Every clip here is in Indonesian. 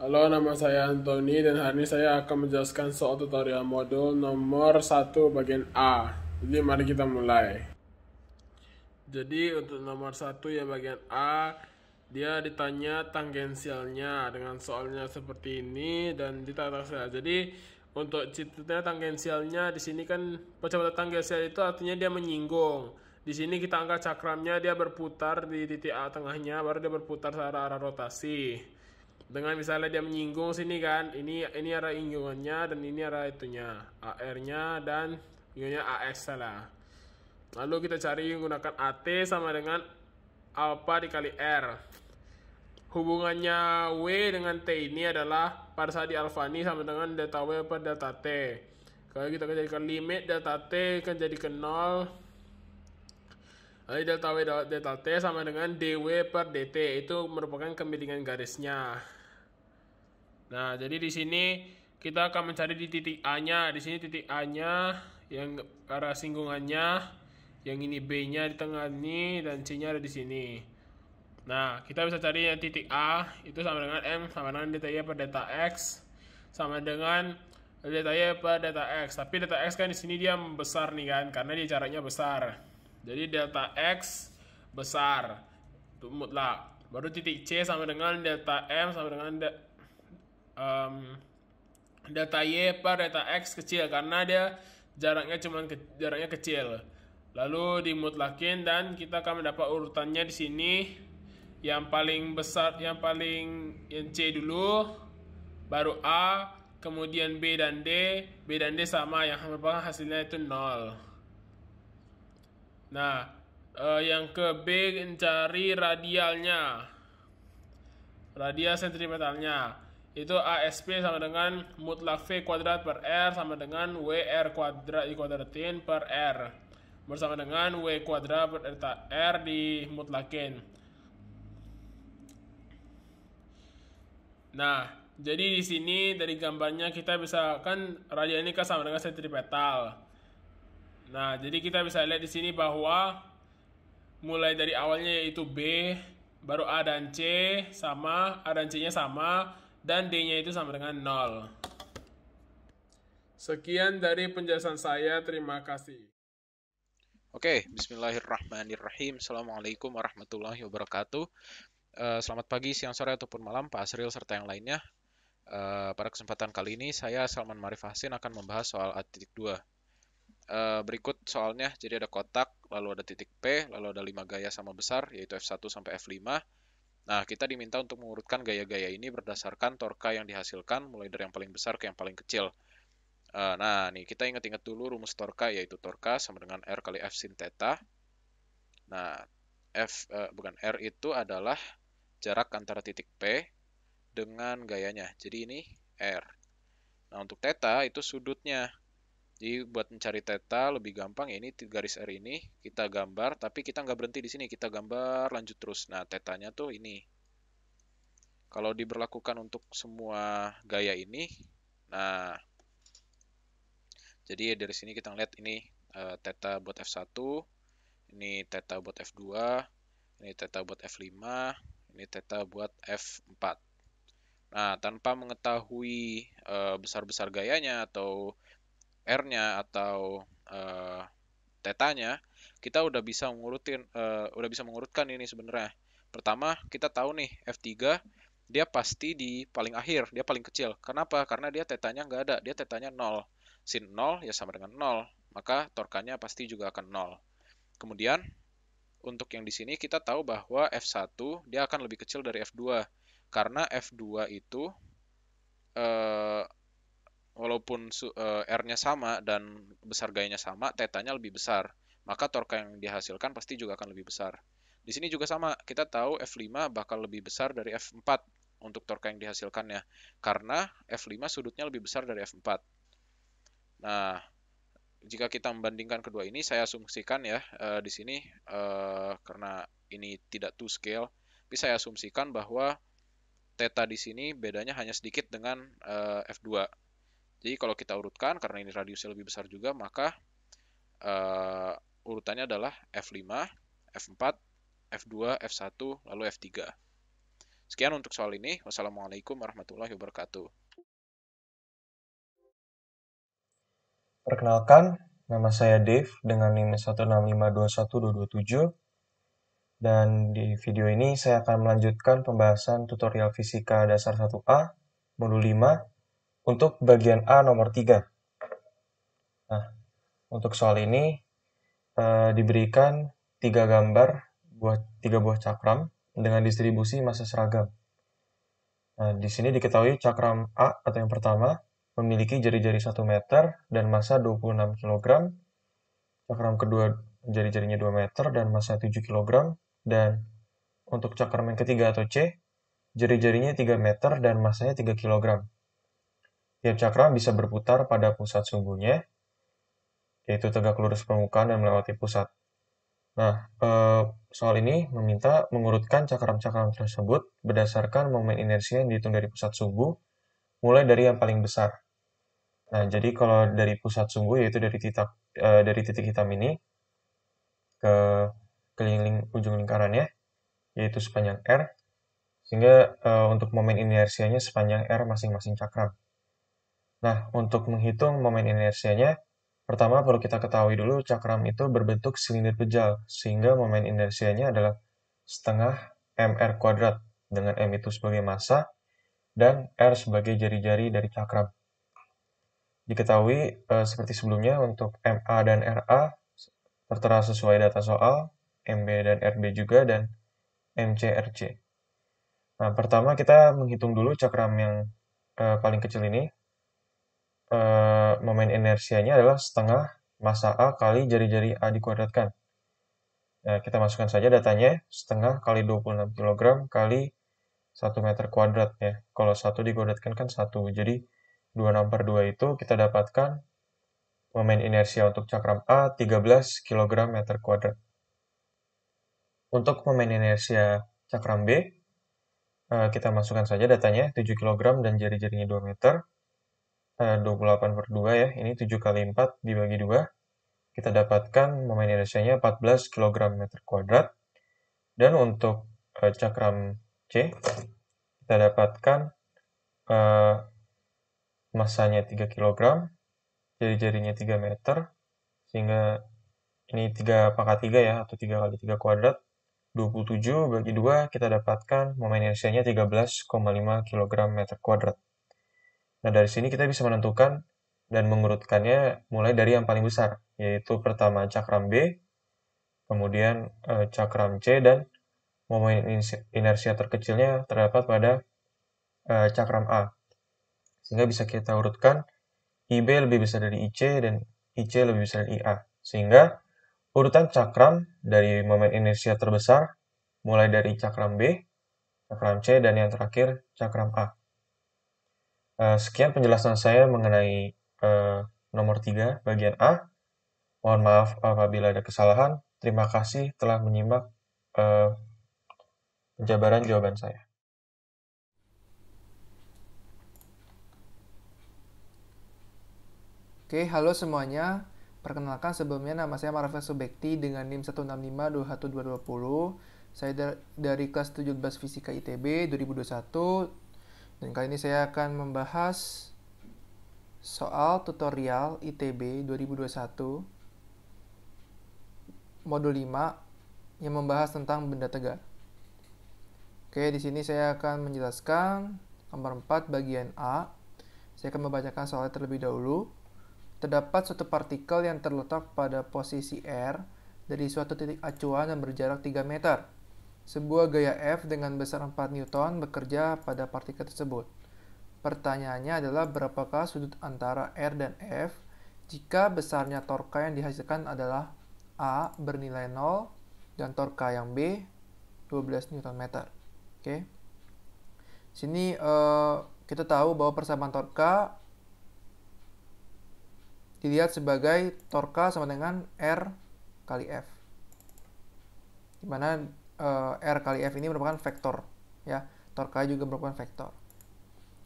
Halo, nama saya Anthony dan hari ini saya akan menjelaskan soal tutorial modul nomor 1 bagian A. Jadi mari kita mulai. Jadi untuk nomor 1 ya bagian A, dia ditanya tangensialnya dengan soalnya seperti ini dan ditata saya. Jadi untuk cita tangensialnya di sini kan percobaan tangensial itu artinya dia menyinggung. Di sini kita angkat cakramnya dia berputar di titik A tengahnya baru dia berputar secara arah rotasi dengan misalnya dia menyinggung sini kan ini ini arah inggungannya dan ini ada itunya AR-nya dan inggungannya AX lah lalu kita cari menggunakan AT sama dengan alpha dikali R hubungannya W dengan T ini adalah pada saat di alpha ini sama dengan delta W per delta T kalau kita jadikan limit delta T kan jadi ke 0 Lalu delta W delta T sama dengan DW per DT itu merupakan kemiringan garisnya. Nah, jadi di sini kita akan mencari di titik A-nya. Di sini titik A-nya yang arah singgungannya, yang ini B-nya di tengah ini dan C-nya ada di sini. Nah, kita bisa cari yang titik A itu sama dengan M sama dengan delta Y per delta X sama dengan delta Y per delta X. Tapi delta X kan di sini dia besar nih kan karena dia jaraknya besar. Jadi delta X besar itu mutlak. Baru titik C sama dengan delta M sama dengan delta um, data y per data x kecil karena dia jaraknya cuman ke, jaraknya kecil lalu dimutlakin dan kita akan mendapat urutannya di sini yang paling besar yang paling yang c dulu baru a kemudian B dan D, B dan D sama yang merupakan hasilnya itu nol Nah, uh, yang ke B mencari radialnya. Radial sentripetalnya itu ASP sama dengan mutlak V kuadrat per R sama dengan WR kuadrat dikuadratin per R bersama dengan W kuadrat per R di mutlakin. Nah, jadi di sini dari gambarnya kita bisa kan radian ini kan sama dengan sentripetal. Nah, jadi kita bisa lihat di sini bahwa mulai dari awalnya yaitu B, baru A dan C sama A dan C-nya sama, dan D-nya itu sama dengan 0. Sekian dari penjelasan saya, terima kasih. Oke, bismillahirrahmanirrahim. Assalamualaikum warahmatullahi wabarakatuh. Eh, selamat pagi, siang, sore, ataupun malam, Pak Asril, serta yang lainnya. Eh, pada kesempatan kali ini, saya Salman Marif Hasin akan membahas soal A.2 titik 2. Eh, berikut soalnya, jadi ada kotak, lalu ada titik P, lalu ada 5 gaya sama besar, yaitu F1 sampai F5, Nah, kita diminta untuk mengurutkan gaya-gaya ini berdasarkan torka yang dihasilkan, mulai dari yang paling besar ke yang paling kecil. Eh, nah, nih kita ingat-ingat dulu rumus torka, yaitu torka sama dengan R kali F sin theta. Nah, F, eh, bukan, R itu adalah jarak antara titik P dengan gayanya. Jadi ini R. Nah, untuk theta itu sudutnya. Jadi buat mencari teta lebih gampang ya ini garis R ini kita gambar tapi kita nggak berhenti di sini kita gambar lanjut terus. Nah tetanya tuh ini. Kalau diberlakukan untuk semua gaya ini, nah jadi ya dari sini kita lihat ini uh, eh, theta buat F1, ini teta buat F2, ini teta buat F5, ini teta buat F4. Nah tanpa mengetahui eh, besar besar gayanya atau R-nya atau uh, eh, tetanya, kita udah bisa mengurutin uh, eh, udah bisa mengurutkan ini sebenarnya. Pertama, kita tahu nih F3 dia pasti di paling akhir, dia paling kecil. Kenapa? Karena dia tetanya nggak ada, dia tetanya 0. Sin 0 ya sama dengan 0, maka torkannya pasti juga akan 0. Kemudian, untuk yang di sini kita tahu bahwa F1 dia akan lebih kecil dari F2, karena F2 itu eh, walaupun uh, R-nya sama dan besar gayanya sama, tetanya lebih besar. Maka torque yang dihasilkan pasti juga akan lebih besar. Di sini juga sama, kita tahu F5 bakal lebih besar dari F4 untuk torque yang dihasilkannya. Karena F5 sudutnya lebih besar dari F4. Nah, jika kita membandingkan kedua ini, saya asumsikan ya, uh, di sini uh, karena ini tidak to scale, tapi saya asumsikan bahwa theta di sini bedanya hanya sedikit dengan uh, F2. Jadi kalau kita urutkan, karena ini radiusnya lebih besar juga, maka uh, urutannya adalah F5, F4, F2, F1, lalu F3. Sekian untuk soal ini. Wassalamualaikum warahmatullahi wabarakatuh. Perkenalkan, nama saya Dave dengan NIM 165212227. Dan di video ini saya akan melanjutkan pembahasan tutorial fisika dasar 1A, modul 5, untuk bagian A nomor 3. Nah, untuk soal ini e, diberikan tiga gambar buah tiga buah cakram dengan distribusi massa seragam. Nah, di sini diketahui cakram A atau yang pertama memiliki jari-jari 1 meter dan massa 26 kg. Cakram kedua jari-jarinya 2 meter dan massa 7 kg dan untuk cakram yang ketiga atau C jari-jarinya 3 meter dan massanya 3 kg. Tiap cakra bisa berputar pada pusat sumbunya, yaitu tegak lurus permukaan dan melewati pusat. Nah, eh, soal ini meminta mengurutkan cakram-cakram tersebut berdasarkan momen inersia yang dihitung dari pusat sumbu, mulai dari yang paling besar. Nah, jadi kalau dari pusat sumbu, yaitu dari titik, eh, dari titik hitam ini, ke keliling ujung lingkarannya, yaitu sepanjang R, sehingga eh, untuk momen inersianya sepanjang R masing-masing cakram. Nah, untuk menghitung momen inersianya, pertama perlu kita ketahui dulu cakram itu berbentuk silinder pejal sehingga momen inersianya adalah setengah mr kuadrat, dengan m itu sebagai massa, dan r sebagai jari-jari dari cakram. Diketahui eh, seperti sebelumnya untuk MA dan RA tertera sesuai data soal, MB dan RB juga, dan MCRC. Nah, pertama kita menghitung dulu cakram yang eh, paling kecil ini, Eh, momen inersianya adalah setengah masa A kali jari-jari A dikuadratkan. Nah, kita masukkan saja datanya, setengah kali 26 kg kali 1 meter kuadrat ya. Kalau 1 dikuadratkan kan 1, jadi 26 per 2 itu kita dapatkan momen inersia untuk cakram A 13 kg meter kuadrat. Untuk momen inersia cakram B, eh, kita masukkan saja datanya 7 kg dan jari-jarinya 2 meter. 28 eh, per 2 ya, ini 7 kali 4 dibagi 2. Kita dapatkan momen inersianya 14 kg meter kuadrat. Dan untuk uh, cakram C, kita dapatkan uh, masanya 3 kg, jari-jarinya 3 meter, sehingga ini 3 pangkat 3 ya, atau 3 kali 3 kuadrat. 27 bagi 2 kita dapatkan momen inersianya 13,5 kg meter kuadrat. Nah, dari sini kita bisa menentukan dan mengurutkannya mulai dari yang paling besar, yaitu pertama cakram B, kemudian eh, cakram C, dan momen inersia terkecilnya terdapat pada eh, cakram A. Sehingga bisa kita urutkan IB lebih besar dari IC dan IC lebih besar dari IA. Sehingga urutan cakram dari momen inersia terbesar mulai dari cakram B, cakram C, dan yang terakhir cakram A. Eh, sekian penjelasan saya mengenai uh, nomor 3 bagian A. Mohon maaf apabila ada kesalahan. Terima kasih telah menyimak uh, penjabaran jawaban saya. Oke, halo semuanya. Perkenalkan sebelumnya nama saya Marvel Subekti dengan NIM 16521220. Saya dari kelas 17 Fisika ITB 2021 dan kali ini saya akan membahas soal tutorial ITB 2021 modul 5 yang membahas tentang benda tegak. Oke, di sini saya akan menjelaskan nomor 4 bagian A. Saya akan membacakan soal terlebih dahulu. Terdapat suatu partikel yang terletak pada posisi R dari suatu titik acuan yang berjarak 3 meter. Sebuah gaya F dengan besar 4 Newton bekerja pada partikel tersebut. Pertanyaannya adalah berapakah sudut antara R dan F jika besarnya torka yang dihasilkan adalah A bernilai 0 dan torka yang B 12 Newton meter. Oke. Okay. Sini uh, kita tahu bahwa persamaan torka dilihat sebagai torka sama dengan R kali F. di mana uh, R kali F ini merupakan vektor ya. Torka juga merupakan vektor.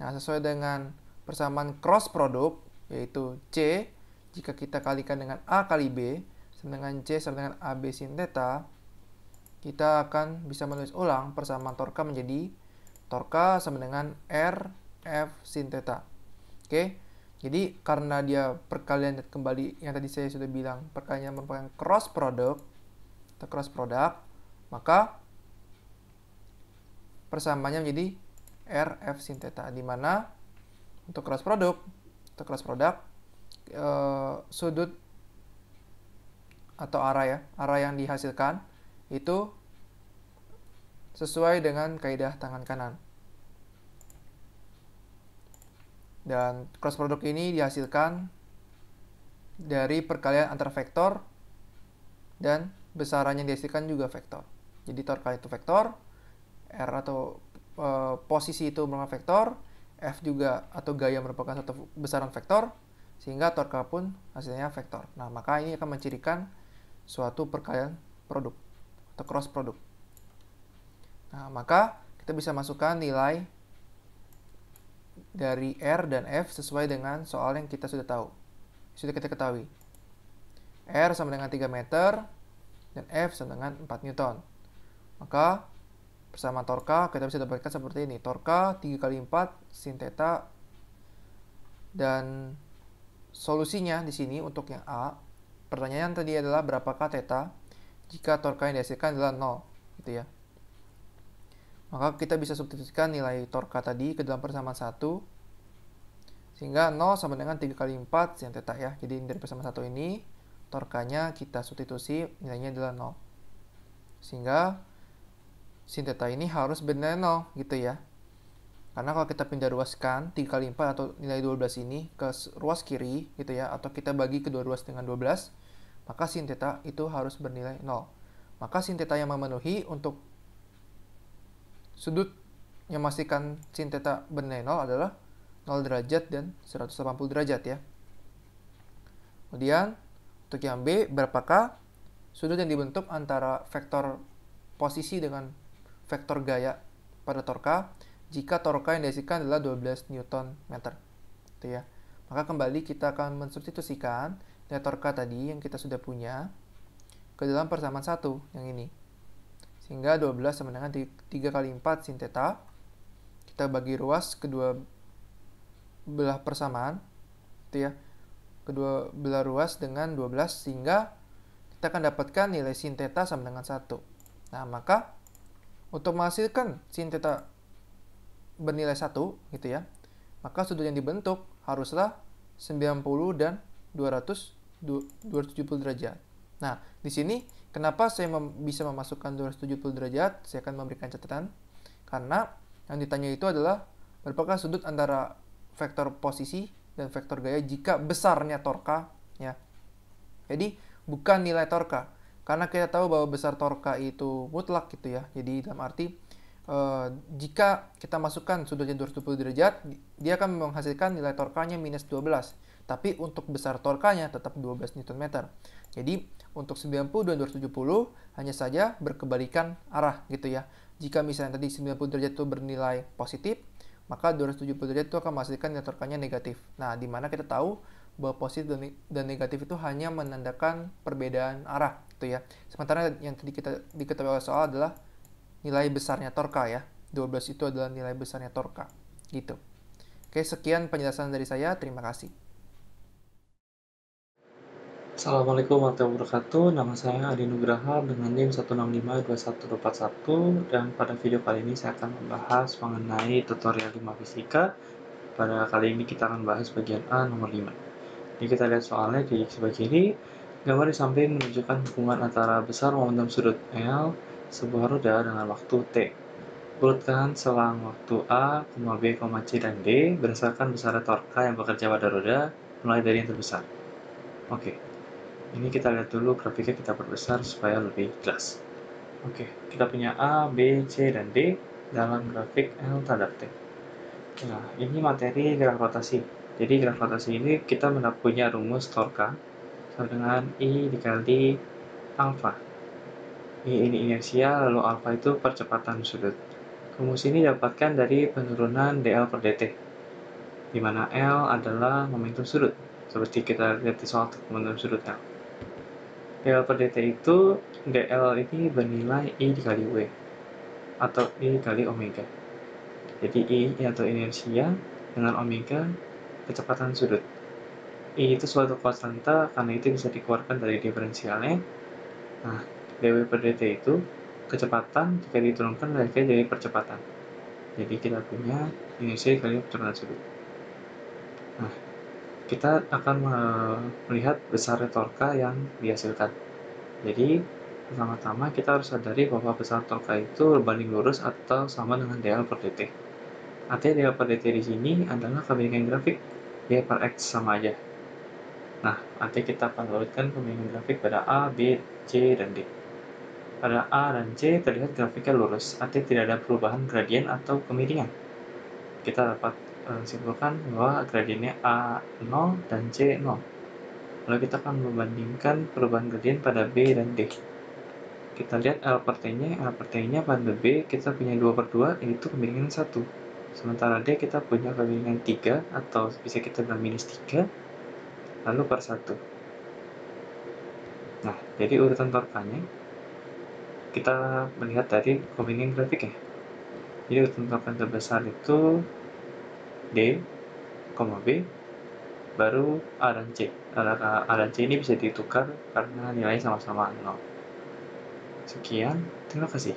Nah, sesuai dengan persamaan cross product yaitu C jika kita kalikan dengan A kali B sama dengan C sama dengan AB sin theta kita akan bisa menulis ulang persamaan torka menjadi torka sama dengan R F sin theta. Oke. Jadi karena dia perkalian kembali yang tadi saya sudah bilang perkalian merupakan cross product atau cross product maka persamaannya menjadi RF sin theta di mana untuk cross produk untuk cross produk eh, sudut atau arah ya arah yang dihasilkan itu sesuai dengan kaidah tangan kanan dan cross produk ini dihasilkan dari perkalian antar vektor dan besarannya dihasilkan juga vektor. Jadi torque itu vektor, R atau e, posisi itu merupakan vektor, F juga atau gaya merupakan satu besaran vektor, sehingga torque pun hasilnya vektor. Nah, maka ini akan mencirikan suatu perkalian produk atau cross produk. Nah, maka kita bisa masukkan nilai dari R dan F sesuai dengan soal yang kita sudah tahu. Sudah kita ketahui. R sama dengan 3 meter dan F sama dengan 4 Newton. Maka bersama torka kita bisa dapatkan seperti ini. Torka 3 kali 4 sin theta dan solusinya di sini untuk yang A. Pertanyaan tadi adalah berapakah theta jika torka yang dihasilkan adalah 0 gitu ya. Maka kita bisa substitusikan nilai torka tadi ke dalam persamaan 1 sehingga 0 sama dengan 3 kali 4 sin theta ya. Jadi dari persamaan 1 ini torkanya kita substitusi nilainya adalah 0. Sehingga sin theta ini harus benar nol gitu ya. Karena kalau kita pindah ruaskan 3 kali 4 atau nilai 12 ini ke ruas kiri gitu ya, atau kita bagi kedua ruas dengan 12, maka sin theta itu harus bernilai nol Maka sin theta yang memenuhi untuk sudut yang memastikan sin theta bernilai nol adalah 0 derajat dan 180 derajat ya. Kemudian untuk yang B, berapakah sudut yang dibentuk antara vektor posisi dengan vektor gaya pada torka jika torka yang dihasilkan adalah 12 Newton meter. Gitu ya. Maka kembali kita akan mensubstitusikan nilai torka tadi yang kita sudah punya ke dalam persamaan satu yang ini. Sehingga 12 sama dengan 3 kali 4 sin theta. Kita bagi ruas kedua belah persamaan. Gitu ya. Kedua belah ruas dengan 12 sehingga kita akan dapatkan nilai sin theta sama dengan 1. Nah, maka untuk menghasilkan sin theta bernilai satu gitu ya, maka sudut yang dibentuk haruslah 90 dan 200 270 derajat. Nah, di sini kenapa saya mem bisa memasukkan 270 derajat? Saya akan memberikan catatan karena yang ditanya itu adalah berapakah sudut antara vektor posisi dan vektor gaya jika besarnya torka ya. Jadi bukan nilai torka, karena kita tahu bahwa besar torka itu mutlak gitu ya. Jadi dalam arti uh, jika kita masukkan sudutnya 270 derajat, dia akan menghasilkan nilai torkanya minus 12. Tapi untuk besar torkanya tetap 12 Nm. Jadi untuk 90 dan 270 hanya saja berkebalikan arah gitu ya. Jika misalnya tadi 90 derajat itu bernilai positif, maka 270 derajat itu akan menghasilkan nilai torkanya negatif. Nah, di mana kita tahu bahwa positif dan negatif itu hanya menandakan perbedaan arah gitu ya. Sementara yang tadi kita diketahui oleh soal adalah nilai besarnya torka ya. 12 itu adalah nilai besarnya torka gitu. Oke, sekian penjelasan dari saya. Terima kasih. Assalamualaikum warahmatullahi wabarakatuh. Nama saya Adi Nugraha dengan NIM 1652141 dan pada video kali ini saya akan membahas mengenai tutorial 5 fisika. Pada kali ini kita akan bahas bagian A nomor 5. Jadi kita lihat soalnya di sebelah kiri Gambar di samping menunjukkan hubungan antara besar momentum sudut L sebuah roda dengan waktu T. Urutkan selang waktu A, B, C, dan D berdasarkan besarnya torka yang bekerja pada roda mulai dari yang terbesar. Oke, ini kita lihat dulu grafiknya kita perbesar supaya lebih jelas. Oke, kita punya A, B, C, dan D dalam grafik L terhadap T. Nah, ini materi gerak rotasi. Jadi gerak rotasi ini kita punya rumus torka sama dengan I dikali alfa. I ini inersia, lalu alfa itu percepatan sudut. Rumus ini dapatkan dari penurunan dl per dt, di mana L adalah momentum sudut, seperti kita lihat di soal momentum sudut L. dl per dt itu, dl ini bernilai I dikali W, atau I dikali omega. Jadi I atau inersia dengan omega kecepatan sudut. I itu suatu konstanta karena itu bisa dikeluarkan dari diferensialnya. Nah, dW per dt itu kecepatan jika diturunkan dari jadi percepatan. Jadi kita punya inisial kali percepatan sudut. Nah, kita akan melihat besar torka yang dihasilkan. Jadi, pertama-tama kita harus sadari bahwa besar torka itu berbanding lurus atau sama dengan DL per dt. Artinya DL per dt di sini adalah kebanyakan grafik D per X sama aja Nanti kita akan lautkan pembimbing grafik pada A, B, C, dan D. Pada A dan C terlihat grafiknya lurus, artinya tidak ada perubahan gradien atau kemiringan. Kita dapat eh, simpulkan bahwa gradiennya A0 dan C0. Lalu kita akan membandingkan perubahan gradien pada B dan D. Kita lihat L per T-nya, L per T-nya pada B kita punya 2 per 2, yaitu kemiringan 1. Sementara D kita punya kemiringan 3, atau bisa kita bilang minus 3, lalu per satu. nah jadi urutan torkanya kita melihat dari combining grafik ya jadi urutan torkan terbesar itu D, B baru A dan C A dan C ini bisa ditukar karena nilainya sama-sama 0 sekian, terima kasih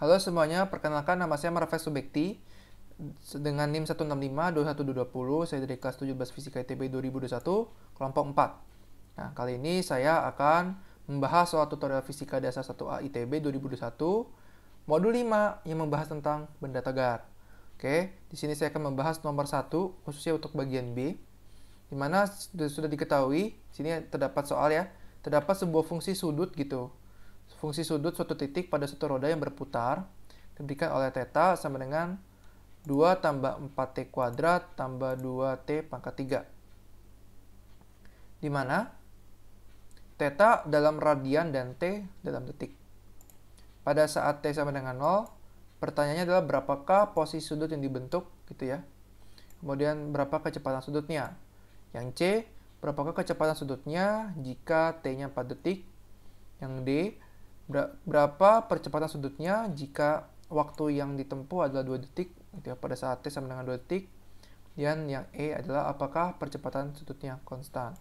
Halo semuanya, perkenalkan nama saya Marves Subekti dengan NIM 165 21220 saya dari kelas 17 Fisika ITB 2021 kelompok 4. Nah, kali ini saya akan membahas soal tutorial Fisika Dasar 1A ITB 2021 modul 5 yang membahas tentang benda tegar. Oke, di sini saya akan membahas nomor 1 khususnya untuk bagian B. Di mana sudah diketahui, di sini terdapat soal ya, terdapat sebuah fungsi sudut gitu. Fungsi sudut suatu titik pada suatu roda yang berputar diberikan oleh teta sama dengan 2 tambah 4T kuadrat tambah 2T pangkat 3. Di mana? teta dalam radian dan T dalam detik. Pada saat T sama dengan 0, pertanyaannya adalah berapakah posisi sudut yang dibentuk, gitu ya. Kemudian berapa kecepatan sudutnya. Yang C, berapakah kecepatan sudutnya jika T-nya 4 detik. Yang D, berapa percepatan sudutnya jika waktu yang ditempuh adalah 2 detik gitu pada saat t sama dengan 2 detik. Dan yang E adalah apakah percepatan sudutnya konstan.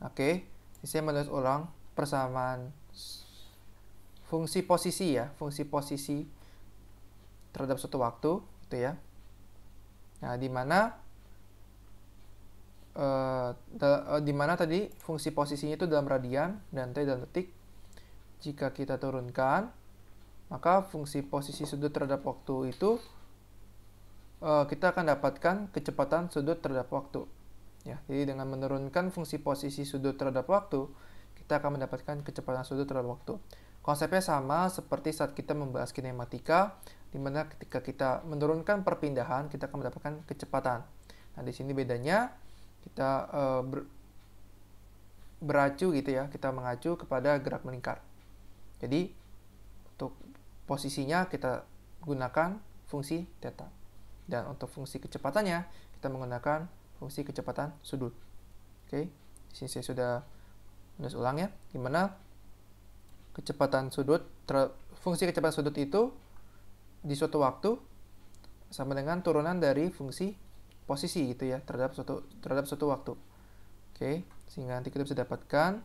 Oke, okay. saya menulis ulang persamaan fungsi posisi ya, fungsi posisi terhadap suatu waktu, gitu ya. Nah, di mana uh, di mana tadi fungsi posisinya itu dalam radian dan t dalam detik. Jika kita turunkan, maka fungsi posisi sudut terhadap waktu itu uh, kita akan dapatkan kecepatan sudut terhadap waktu. Ya, jadi dengan menurunkan fungsi posisi sudut terhadap waktu, kita akan mendapatkan kecepatan sudut terhadap waktu. Konsepnya sama seperti saat kita membahas kinematika, di mana ketika kita menurunkan perpindahan, kita akan mendapatkan kecepatan. Nah, di sini bedanya kita uh, ber, beracu gitu ya, kita mengacu kepada gerak melingkar. Jadi untuk posisinya kita gunakan fungsi theta. Dan untuk fungsi kecepatannya, kita menggunakan fungsi kecepatan sudut. Oke, di sini saya sudah menulis ulang ya, gimana kecepatan sudut, fungsi kecepatan sudut itu di suatu waktu sama dengan turunan dari fungsi posisi gitu ya terhadap suatu terhadap suatu waktu. Oke, sehingga nanti kita bisa dapatkan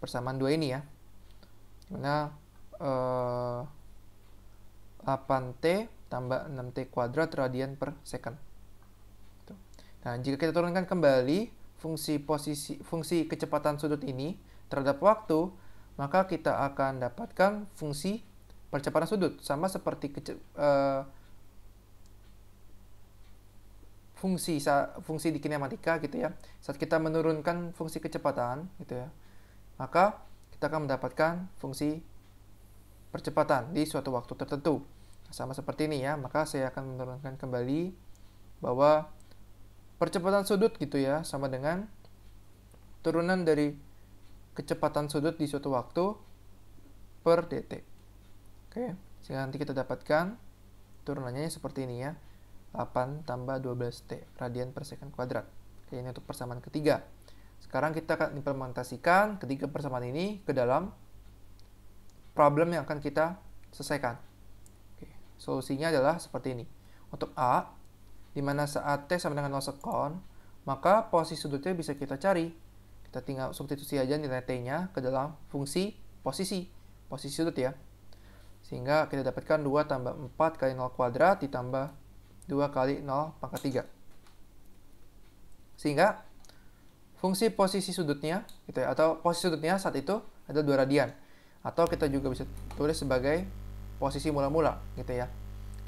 persamaan dua ini ya. gimana? eh, 8t tambah 6t kuadrat radian per second. Gitu. Nah, jika kita turunkan kembali fungsi posisi fungsi kecepatan sudut ini terhadap waktu, maka kita akan dapatkan fungsi percepatan sudut sama seperti kece, uh, fungsi fungsi di kinematika gitu ya. Saat kita menurunkan fungsi kecepatan gitu ya, maka kita akan mendapatkan fungsi percepatan di suatu waktu tertentu. Nah, sama seperti ini ya, maka saya akan menurunkan kembali bahwa percepatan sudut gitu ya, sama dengan turunan dari kecepatan sudut di suatu waktu per dt. Oke, sehingga nanti kita dapatkan turunannya seperti ini ya, 8 tambah 12t radian per second kuadrat. Oke, ini untuk persamaan ketiga. Sekarang kita akan implementasikan ketiga persamaan ini ke dalam problem yang akan kita selesaikan. Oke, solusinya adalah seperti ini. Untuk A, di mana saat T sama dengan 0 sekon, maka posisi sudutnya bisa kita cari. Kita tinggal substitusi aja nilai T-nya ke dalam fungsi posisi, posisi sudut ya. Sehingga kita dapatkan 2 tambah 4 kali 0 kuadrat ditambah 2 kali 0 pangkat 3. Sehingga fungsi posisi sudutnya gitu ya, atau posisi sudutnya saat itu ada 2 radian atau kita juga bisa tulis sebagai posisi mula-mula gitu ya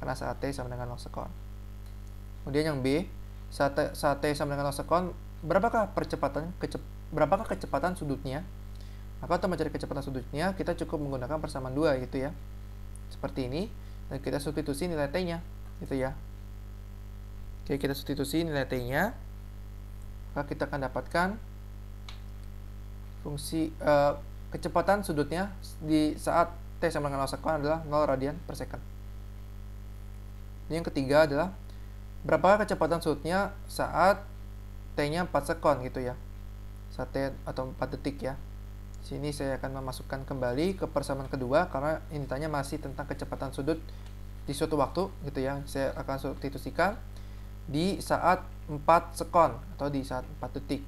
karena saat t sama dengan 0 sekon kemudian yang b saat t, saat t sama dengan 0 sekon berapakah percepatan kecep, berapakah kecepatan sudutnya maka untuk mencari kecepatan sudutnya kita cukup menggunakan persamaan dua gitu ya seperti ini dan kita substitusi nilai t nya gitu ya oke kita substitusi nilai t nya maka kita akan dapatkan fungsi uh, Kecepatan sudutnya di saat t sama dengan 0 sekon adalah 0 radian per second. Yang ketiga adalah berapa kecepatan sudutnya saat t-nya 4 sekon gitu ya. Saat t atau 4 detik ya. Sini saya akan memasukkan kembali ke persamaan kedua karena ini tanya masih tentang kecepatan sudut di suatu waktu gitu ya. Saya akan substitusikan di saat 4 sekon atau di saat 4 detik.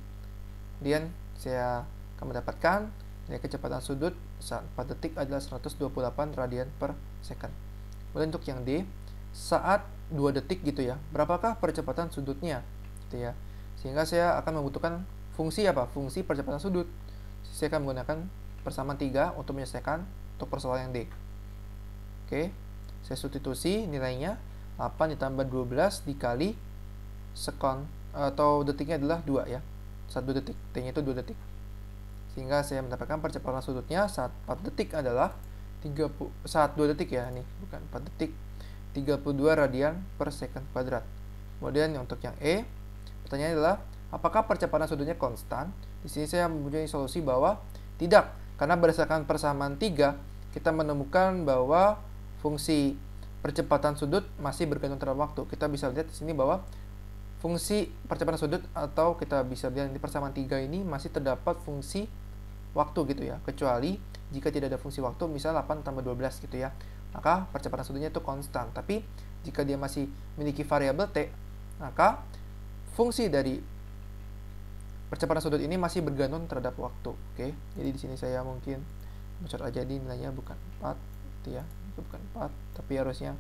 Kemudian saya akan mendapatkan ya kecepatan sudut saat 4 detik adalah 128 radian per second. Kemudian untuk yang D, saat 2 detik gitu ya, berapakah percepatan sudutnya? Gitu ya. Sehingga saya akan membutuhkan fungsi apa? Fungsi percepatan sudut. Saya akan menggunakan persamaan 3 untuk menyelesaikan untuk persoalan yang D. Oke, saya substitusi nilainya 8 ditambah 12 dikali sekon atau detiknya adalah 2 ya. 1 detik, T-nya itu 2 detik sehingga saya mendapatkan percepatan sudutnya saat 4 detik adalah 30 saat 2 detik ya nih bukan 4 detik 32 radian per second kuadrat kemudian untuk yang E pertanyaannya adalah apakah percepatan sudutnya konstan di sini saya mempunyai solusi bahwa tidak karena berdasarkan persamaan 3 kita menemukan bahwa fungsi percepatan sudut masih bergantung terhadap waktu kita bisa lihat di sini bahwa fungsi percepatan sudut atau kita bisa lihat di persamaan 3 ini masih terdapat fungsi waktu gitu ya. Kecuali jika tidak ada fungsi waktu, misalnya 8 tambah 12 gitu ya. Maka percepatan sudutnya itu konstan. Tapi jika dia masih memiliki variabel t, maka fungsi dari percepatan sudut ini masih bergantung terhadap waktu. Oke, jadi di sini saya mungkin bocor aja di nilainya bukan 4 gitu ya. Itu bukan 4, tapi harusnya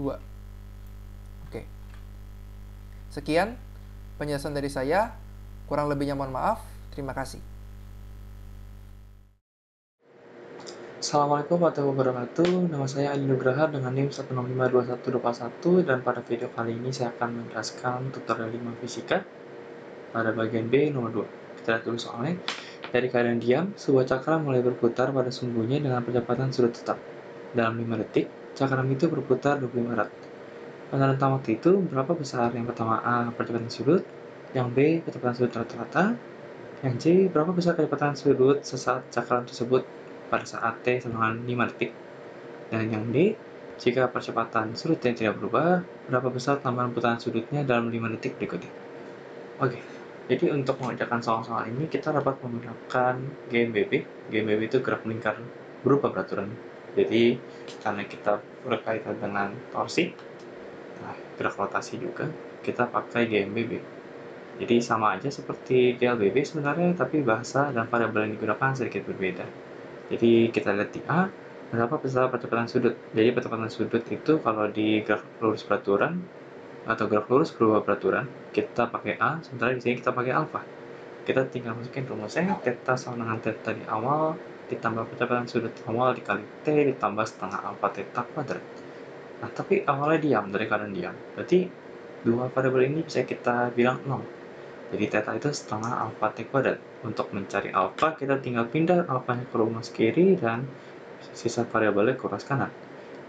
2. Oke. Sekian penjelasan dari saya. Kurang lebihnya mohon maaf. Terima kasih. Assalamualaikum warahmatullahi wabarakatuh. Nama saya Adi Nugraha dengan NIM 1652121 dan pada video kali ini saya akan menjelaskan tutorial 5 fisika pada bagian B nomor 2. Kita lihat dulu soalnya. Dari keadaan diam, sebuah cakram mulai berputar pada sumbunya dengan percepatan sudut tetap. Dalam 5 detik, cakram itu berputar 25 rat. Pada rentang waktu itu, berapa besar yang pertama A percepatan sudut, yang B percepatan sudut rata-rata, yang C, berapa besar kecepatan sudut sesaat cakram tersebut pada saat T sama 5 detik? Dan yang D, jika percepatan sudutnya tidak berubah, berapa besar tambahan putaran sudutnya dalam 5 detik berikutnya? Oke, jadi untuk mengerjakan soal-soal ini kita dapat menggunakan GMBB. GMBB itu gerak lingkar berupa peraturan. Jadi karena kita berkaitan dengan torsi, nah, gerak rotasi juga, kita pakai GMBB. Jadi sama aja seperti GLBB sebenarnya, tapi bahasa dan variabel yang digunakan sedikit berbeda. Jadi kita lihat di A, kenapa besar percepatan sudut. Jadi percepatan sudut itu kalau di graf lurus peraturan atau graf lurus berubah peraturan, kita pakai A, sementara di sini kita pakai alpha. Kita tinggal masukin rumusnya, e, theta sama dengan theta di awal, ditambah percepatan sudut awal dikali T, ditambah setengah alpha theta kuadrat. Nah, tapi awalnya diam, dari kanan diam. Berarti dua variabel ini bisa kita bilang 0. Jadi theta itu setengah alfa t kuadrat. Untuk mencari alpha kita tinggal pindah alfanya ke rumus kiri dan sisa variabelnya ke rumus kanan.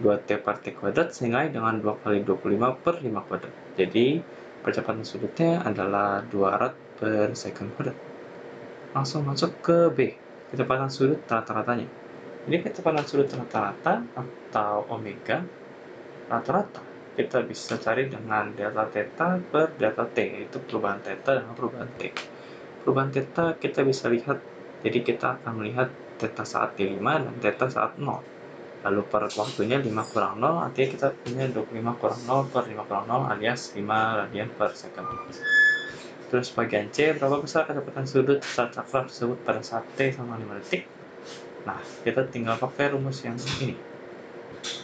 2t per t kuadrat sehingga dengan 2 kali 25 per 5 kuadrat. Jadi, percepatan sudutnya adalah 2 rad per second kuadrat. Langsung masuk ke B, kecepatan sudut rata-ratanya. Ini kecepatan sudut rata-rata atau omega rata-rata kita bisa cari dengan delta theta per delta t itu perubahan theta dengan perubahan t perubahan theta kita bisa lihat jadi kita akan melihat theta saat T5 dan theta saat 0 lalu per waktunya 5 kurang 0 artinya kita punya 25 kurang 0 per 5 kurang 0 alias 5 radian per second terus bagian C berapa besar kecepatan sudut saat cakram tersebut pada saat T sama 5 detik nah kita tinggal pakai rumus yang ini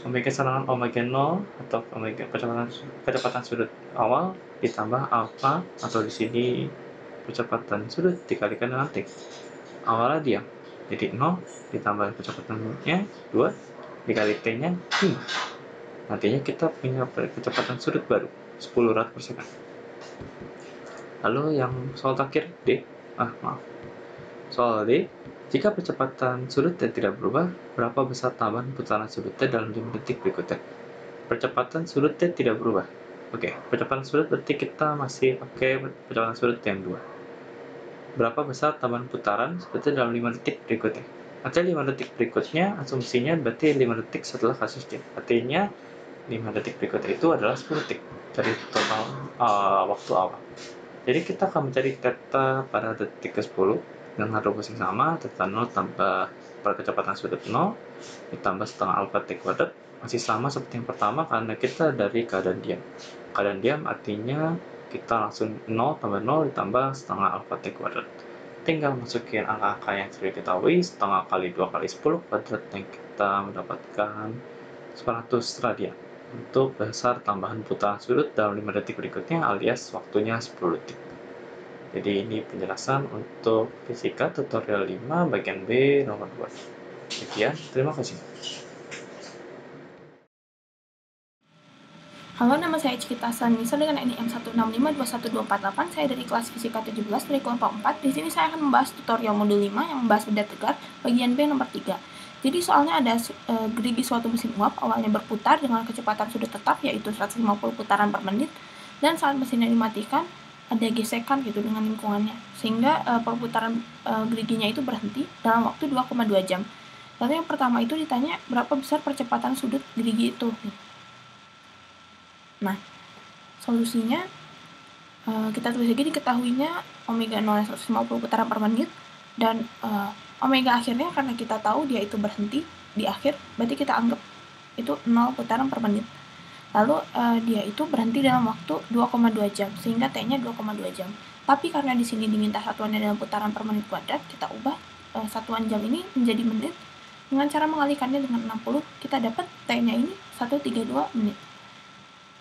Omega serangan omega 0 atau omega kecepatan, kecepatan sudut awal ditambah alpha atau di sini kecepatan sudut dikalikan dengan t. Awalnya diam. Jadi 0 ditambah kecepatannya 2 dikali t-nya 5. Nantinya kita punya kecepatan sudut baru 10 rad per second. Lalu yang soal terakhir D, ah maaf. Soal D jika percepatan sudutnya tidak berubah, berapa besar tambahan putaran sudutnya dalam 5 detik berikutnya? Percepatan sudutnya tidak berubah. Oke, okay, percepatan sudut berarti kita masih pakai percepatan sudut yang dua. Berapa besar tambahan putaran sudutnya dalam 5 detik berikutnya? Artinya 5 detik berikutnya, asumsinya berarti 5 detik setelah kasus T. Artinya 5 detik berikutnya itu adalah 10 detik dari total uh, waktu awal. Jadi kita akan mencari teta pada detik ke-10 dengan rumus yang sama theta 0 tambah per sudut 0 ditambah setengah alfa t kuadrat masih sama seperti yang pertama karena kita dari keadaan diam keadaan diam artinya kita langsung 0 tambah 0 ditambah setengah alfa t kuadrat tinggal masukin angka-angka yang sudah kita diketahui setengah kali 2 kali 10 kuadrat yang kita mendapatkan 100 radian untuk besar tambahan putaran sudut dalam 5 detik berikutnya alias waktunya 10 detik jadi ini penjelasan untuk fisika tutorial 5 bagian B nomor 2. Sekian, terima kasih. Halo, nama saya Cikita Sanisa dengan NIM 1652128. Saya dari kelas Fisika 17 dari kelompok 4. Di sini saya akan membahas tutorial modul 5 yang membahas benda tegar bagian B nomor 3. Jadi soalnya ada e, eh, gerigi suatu mesin uap awalnya berputar dengan kecepatan sudut tetap yaitu 150 putaran per menit dan saat mesinnya dimatikan ada gesekan gitu dengan lingkungannya sehingga uh, perputaran uh, eh, geliginya itu berhenti dalam waktu 2,2 jam. Lalu yang pertama itu ditanya berapa besar percepatan sudut gerigi itu. Nah, solusinya uh, kita tulis lagi diketahuinya omega 0 150 putaran per menit dan uh, omega akhirnya karena kita tahu dia itu berhenti di akhir berarti kita anggap itu 0 putaran per menit. Lalu uh, dia itu berhenti dalam waktu 2,2 jam sehingga T-nya 2,2 jam. Tapi karena di sini diminta satuannya dalam putaran per menit kuadrat, kita ubah uh, satuan jam ini menjadi menit dengan cara mengalihkannya dengan 60, kita dapat T-nya ini 132 menit.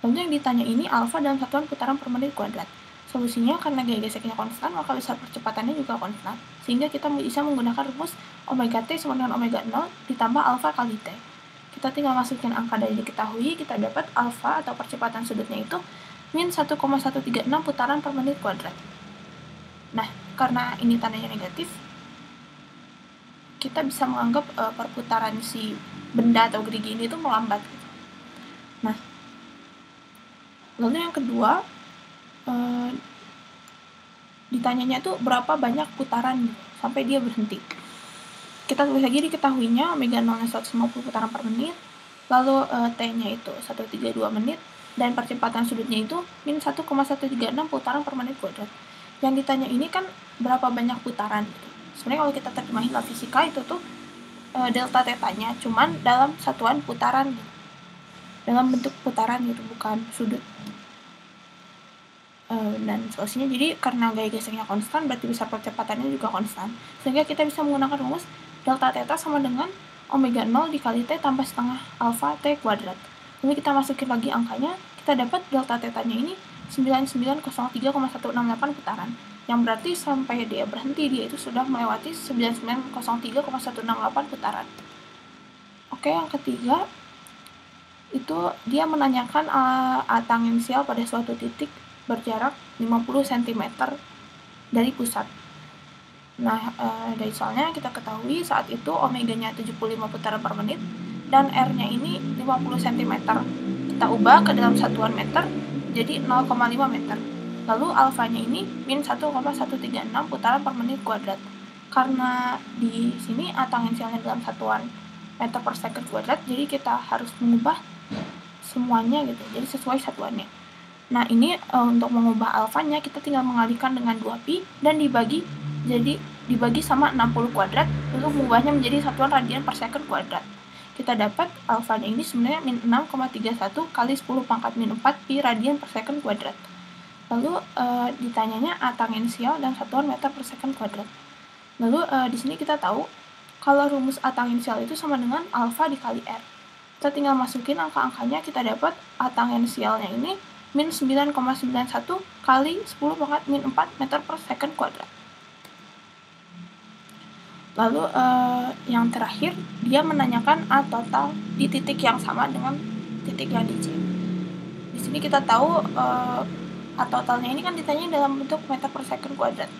Lalu yang ditanya ini alfa dalam satuan putaran per menit kuadrat. Solusinya karena gaya geseknya konstan, maka besar percepatannya juga konstan. Sehingga kita bisa menggunakan rumus omega T sama dengan omega 0 ditambah alfa kali T kita tinggal masukin angka dari diketahui, kita dapat alfa atau percepatan sudutnya itu min 1,136 putaran per menit kuadrat. Nah, karena ini tandanya negatif, kita bisa menganggap e, perputaran si benda atau gerigi ini itu melambat. Nah, lalu yang kedua, e, ditanyanya tuh berapa banyak putaran gitu, sampai dia berhenti kita tulis lagi diketahuinya omega 0 150 putaran per menit lalu e, t-nya itu 132 menit dan percepatan sudutnya itu min 1,136 putaran per menit kuadrat yang ditanya ini kan berapa banyak putaran gitu. sebenarnya kalau kita terjemahin lah fisika itu tuh e, delta nya cuman dalam satuan putaran gitu. dalam bentuk putaran gitu bukan sudut eh, dan solusinya jadi karena gaya geseknya konstan berarti bisa percepatannya juga konstan sehingga kita bisa menggunakan rumus delta theta sama dengan omega 0 dikali T tambah setengah alfa T kuadrat. Lalu kita masukin lagi angkanya, kita dapat delta tetanya ini 9903,168 putaran. Yang berarti sampai dia berhenti, dia itu sudah melewati 9903,168 putaran. Oke, yang ketiga, itu dia menanyakan uh, eh, A tangensial pada suatu titik berjarak 50 cm dari pusat. Nah, e, dari soalnya kita ketahui saat itu omeganya 75 putaran per menit dan R-nya ini 50 cm. Kita ubah ke dalam satuan meter jadi 0,5 meter. Lalu alfanya ini min 1,136 putaran per menit kuadrat. Karena di sini A tangensialnya dalam satuan meter per second kuadrat, jadi kita harus mengubah semuanya gitu, jadi sesuai satuannya. Nah, ini e, untuk mengubah alfanya kita tinggal mengalihkan dengan 2pi dan dibagi jadi dibagi sama 60 kuadrat lalu mengubahnya menjadi satuan radian per second kuadrat. Kita dapat alfa ini sebenarnya min 6,31 kali 10 pangkat min 4 pi radian per second kuadrat. Lalu e, ditanyanya A tangensial dan satuan meter per second kuadrat. Lalu e, di sini kita tahu kalau rumus A tangensial itu sama dengan alfa dikali R. Kita tinggal masukin angka-angkanya, kita dapat A tangensialnya ini min 9,91 kali 10 pangkat min 4 meter per second kuadrat. Lalu uh, yang terakhir dia menanyakan A ah, total di titik yang sama dengan titik yang di C. Di sini kita tahu uh, eh, A ah, totalnya ini kan ditanya dalam bentuk meter per second kuadrat.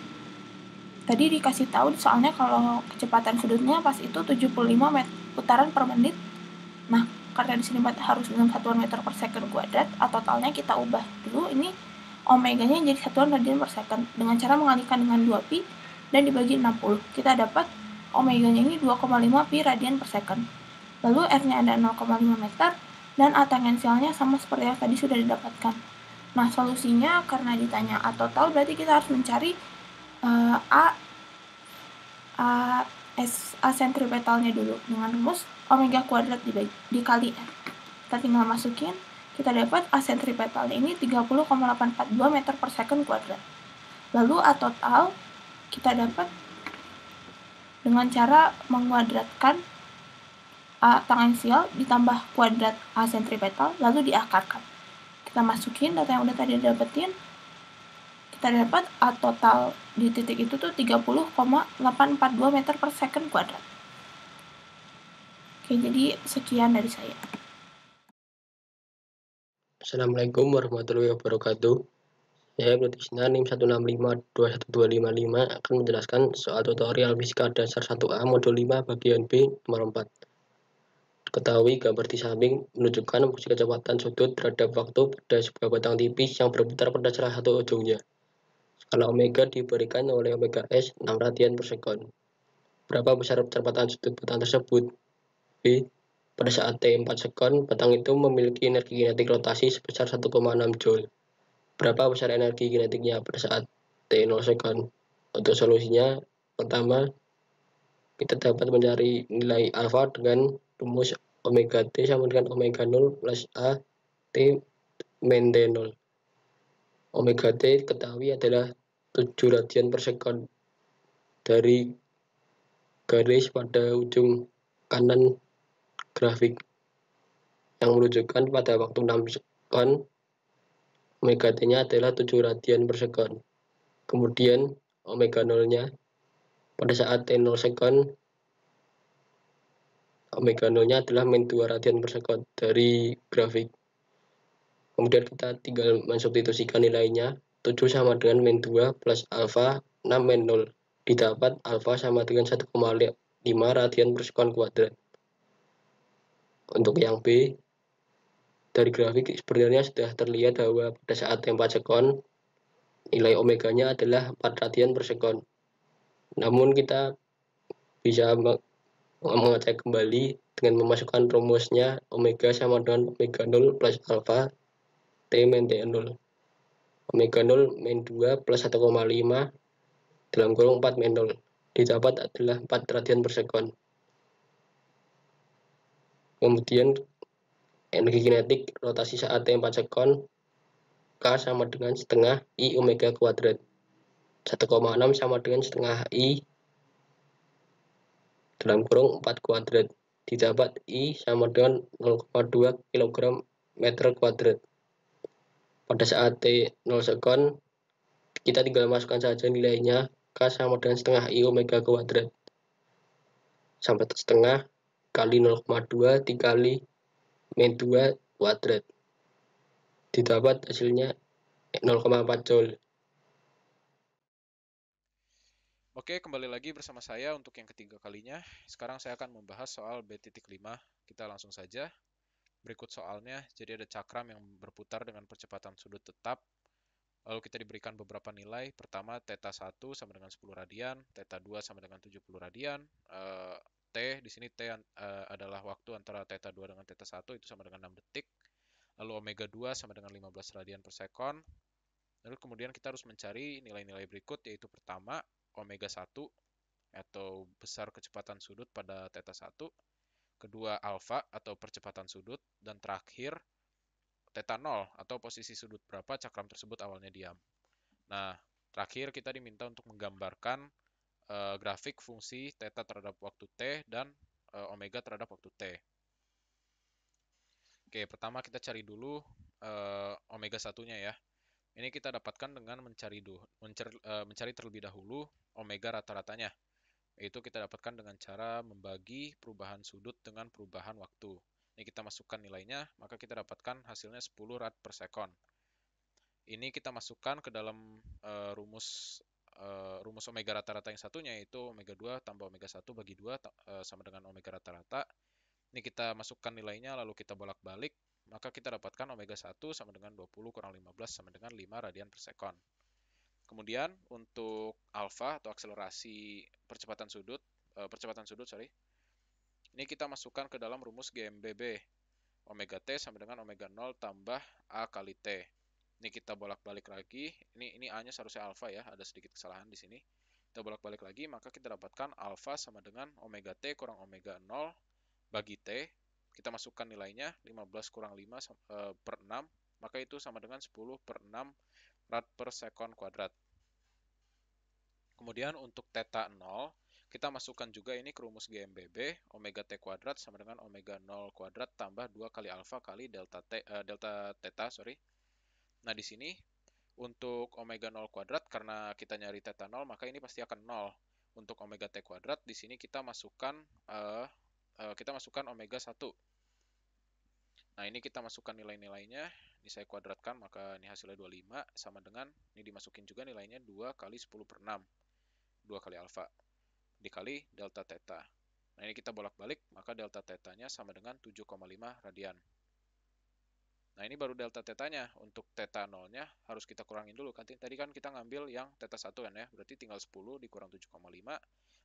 Tadi dikasih tahu soalnya kalau kecepatan sudutnya pas itu 75 meter putaran per menit. Nah, karena di sini harus dengan satuan meter per second kuadrat, A ah, totalnya kita ubah dulu ini omeganya jadi satuan radian per second dengan cara mengalihkan dengan 2pi dan dibagi 60. Kita dapat omeganya ini 2,5 pi radian per second. Lalu R-nya ada 0,5 meter, dan A tangensialnya sama seperti yang tadi sudah didapatkan. Nah, solusinya karena ditanya A total, berarti kita harus mencari uh, A, A, S, A sentripetalnya dulu dengan rumus omega kuadrat dikali dikali R. Kita tinggal masukin, kita dapat A sentripetal ini 30,842 meter per second kuadrat. Lalu A total kita dapat dengan cara mengkuadratkan A tangensial ditambah kuadrat A sentripetal lalu diakarkan. Kita masukin data yang udah tadi dapetin. Kita dapat A total di titik itu tuh 30,842 meter per second kuadrat. Oke, jadi sekian dari saya. Assalamualaikum warahmatullahi wabarakatuh. Yahya Ibnu Tisna NIM 16521255 akan menjelaskan soal tutorial fisika dasar 1A modul 5 bagian B nomor 4. Ketahui gambar di samping menunjukkan fungsi kecepatan sudut terhadap waktu pada sebuah batang tipis yang berputar pada salah satu ujungnya. Skala omega diberikan oleh omega S 6 radian per sekon. Berapa besar kecepatan sudut batang tersebut? B. Pada saat T 4 sekon, batang itu memiliki energi kinetik rotasi sebesar 1,6 Joule. Berapa besar energi kinetiknya pada saat T0 second? Untuk solusinya, pertama, kita dapat mencari nilai alfa dengan rumus omega T sama dengan omega 0 plus A T min T0. Omega T ketahui adalah 7 radian per second dari garis pada ujung kanan grafik yang menunjukkan pada waktu 6 sekon omega t-nya adalah 7 radian per second. Kemudian omega 0-nya pada saat t 0 second omega 0-nya adalah min 2 radian per second dari grafik. Kemudian kita tinggal mensubstitusikan nilainya 7 sama dengan min 2 plus alfa 6 min 0 didapat alfa sama dengan 1,5 radian per sekon kuadrat. Untuk yang B, dari grafik sebenarnya sudah terlihat bahwa pada saat tempat sekon, nilai omeganya adalah 4 radian per sekon. Namun kita bisa mengecek kembali dengan memasukkan rumusnya omega sama dengan omega 0 plus alpha T min T0. Omega 0 min 2 plus 1,5 dalam kurung 4 min 0. Didapat adalah 4 radian per sekon. Kemudian energi kinetik rotasi saat T 4 sekon K sama dengan setengah I omega kuadrat 1,6 sama dengan setengah I dalam kurung 4 kuadrat didapat I sama dengan 0,2 kg meter kuadrat pada saat T 0 sekon kita tinggal masukkan saja nilainya K sama dengan setengah I omega kuadrat sampai setengah kali 0,2 dikali min 2 kuadrat. Didapat hasilnya 0,4 Joule. Oke, kembali lagi bersama saya untuk yang ketiga kalinya. Sekarang saya akan membahas soal B.5. Kita langsung saja. Berikut soalnya, jadi ada cakram yang berputar dengan percepatan sudut tetap. Lalu kita diberikan beberapa nilai. Pertama, teta 1 sama dengan 10 radian, teta 2 sama dengan 70 radian, eh, T, di sini T uh, adalah waktu antara teta 2 dengan teta 1, itu sama dengan 6 detik. Lalu omega 2 sama dengan 15 radian per second. Lalu kemudian kita harus mencari nilai-nilai berikut, yaitu pertama, omega 1 atau besar kecepatan sudut pada teta 1. Kedua, alfa atau percepatan sudut. Dan terakhir, teta 0 atau posisi sudut berapa cakram tersebut awalnya diam. Nah, terakhir kita diminta untuk menggambarkan uh, grafik fungsi theta terhadap waktu t dan uh, omega terhadap waktu t. Oke, pertama kita cari dulu uh, omega satunya ya. Ini kita dapatkan dengan mencari du, mencari, uh, mencari terlebih dahulu omega rata-ratanya. Itu kita dapatkan dengan cara membagi perubahan sudut dengan perubahan waktu. Ini kita masukkan nilainya, maka kita dapatkan hasilnya 10 rad per sekon. Ini kita masukkan ke dalam uh, rumus uh, rumus omega rata-rata yang satunya yaitu omega 2 tambah omega 1 bagi 2 uh, eh, sama dengan omega rata-rata. Ini kita masukkan nilainya lalu kita bolak-balik, maka kita dapatkan omega 1 sama dengan 20 kurang 15 sama dengan 5 radian per sekon. Kemudian untuk alfa atau akselerasi percepatan sudut, uh, percepatan sudut sorry, ini kita masukkan ke dalam rumus GMBB. Omega T sama dengan omega 0 tambah A kali T. Ini kita bolak-balik lagi. Ini ini A-nya seharusnya alfa ya, ada sedikit kesalahan di sini. Kita bolak-balik lagi, maka kita dapatkan alfa sama dengan omega T kurang omega 0 bagi T. Kita masukkan nilainya, 15 kurang 5 eh, per 6, maka itu sama dengan 10 per 6 rad per second kuadrat. Kemudian untuk theta 0, kita masukkan juga ini ke rumus GMBB, omega T kuadrat sama dengan omega 0 kuadrat tambah 2 kali alfa kali delta T, uh, delta theta, sorry, Nah, di sini untuk omega 0 kuadrat karena kita nyari theta 0 maka ini pasti akan 0. Untuk omega t kuadrat di sini kita masukkan uh, uh, kita masukkan omega 1. Nah, ini kita masukkan nilai-nilainya. Ini saya kuadratkan maka ini hasilnya 25 sama dengan ini dimasukin juga nilainya 2 kali 10 per 6. 2 kali alfa dikali delta theta. Nah, ini kita bolak-balik maka delta tetanya sama dengan 7,5 radian. Nah ini baru delta tetanya. Untuk teta nolnya harus kita kurangin dulu. Kan tadi kan kita ngambil yang teta satu kan ya. Berarti tinggal 10 dikurang 7,5.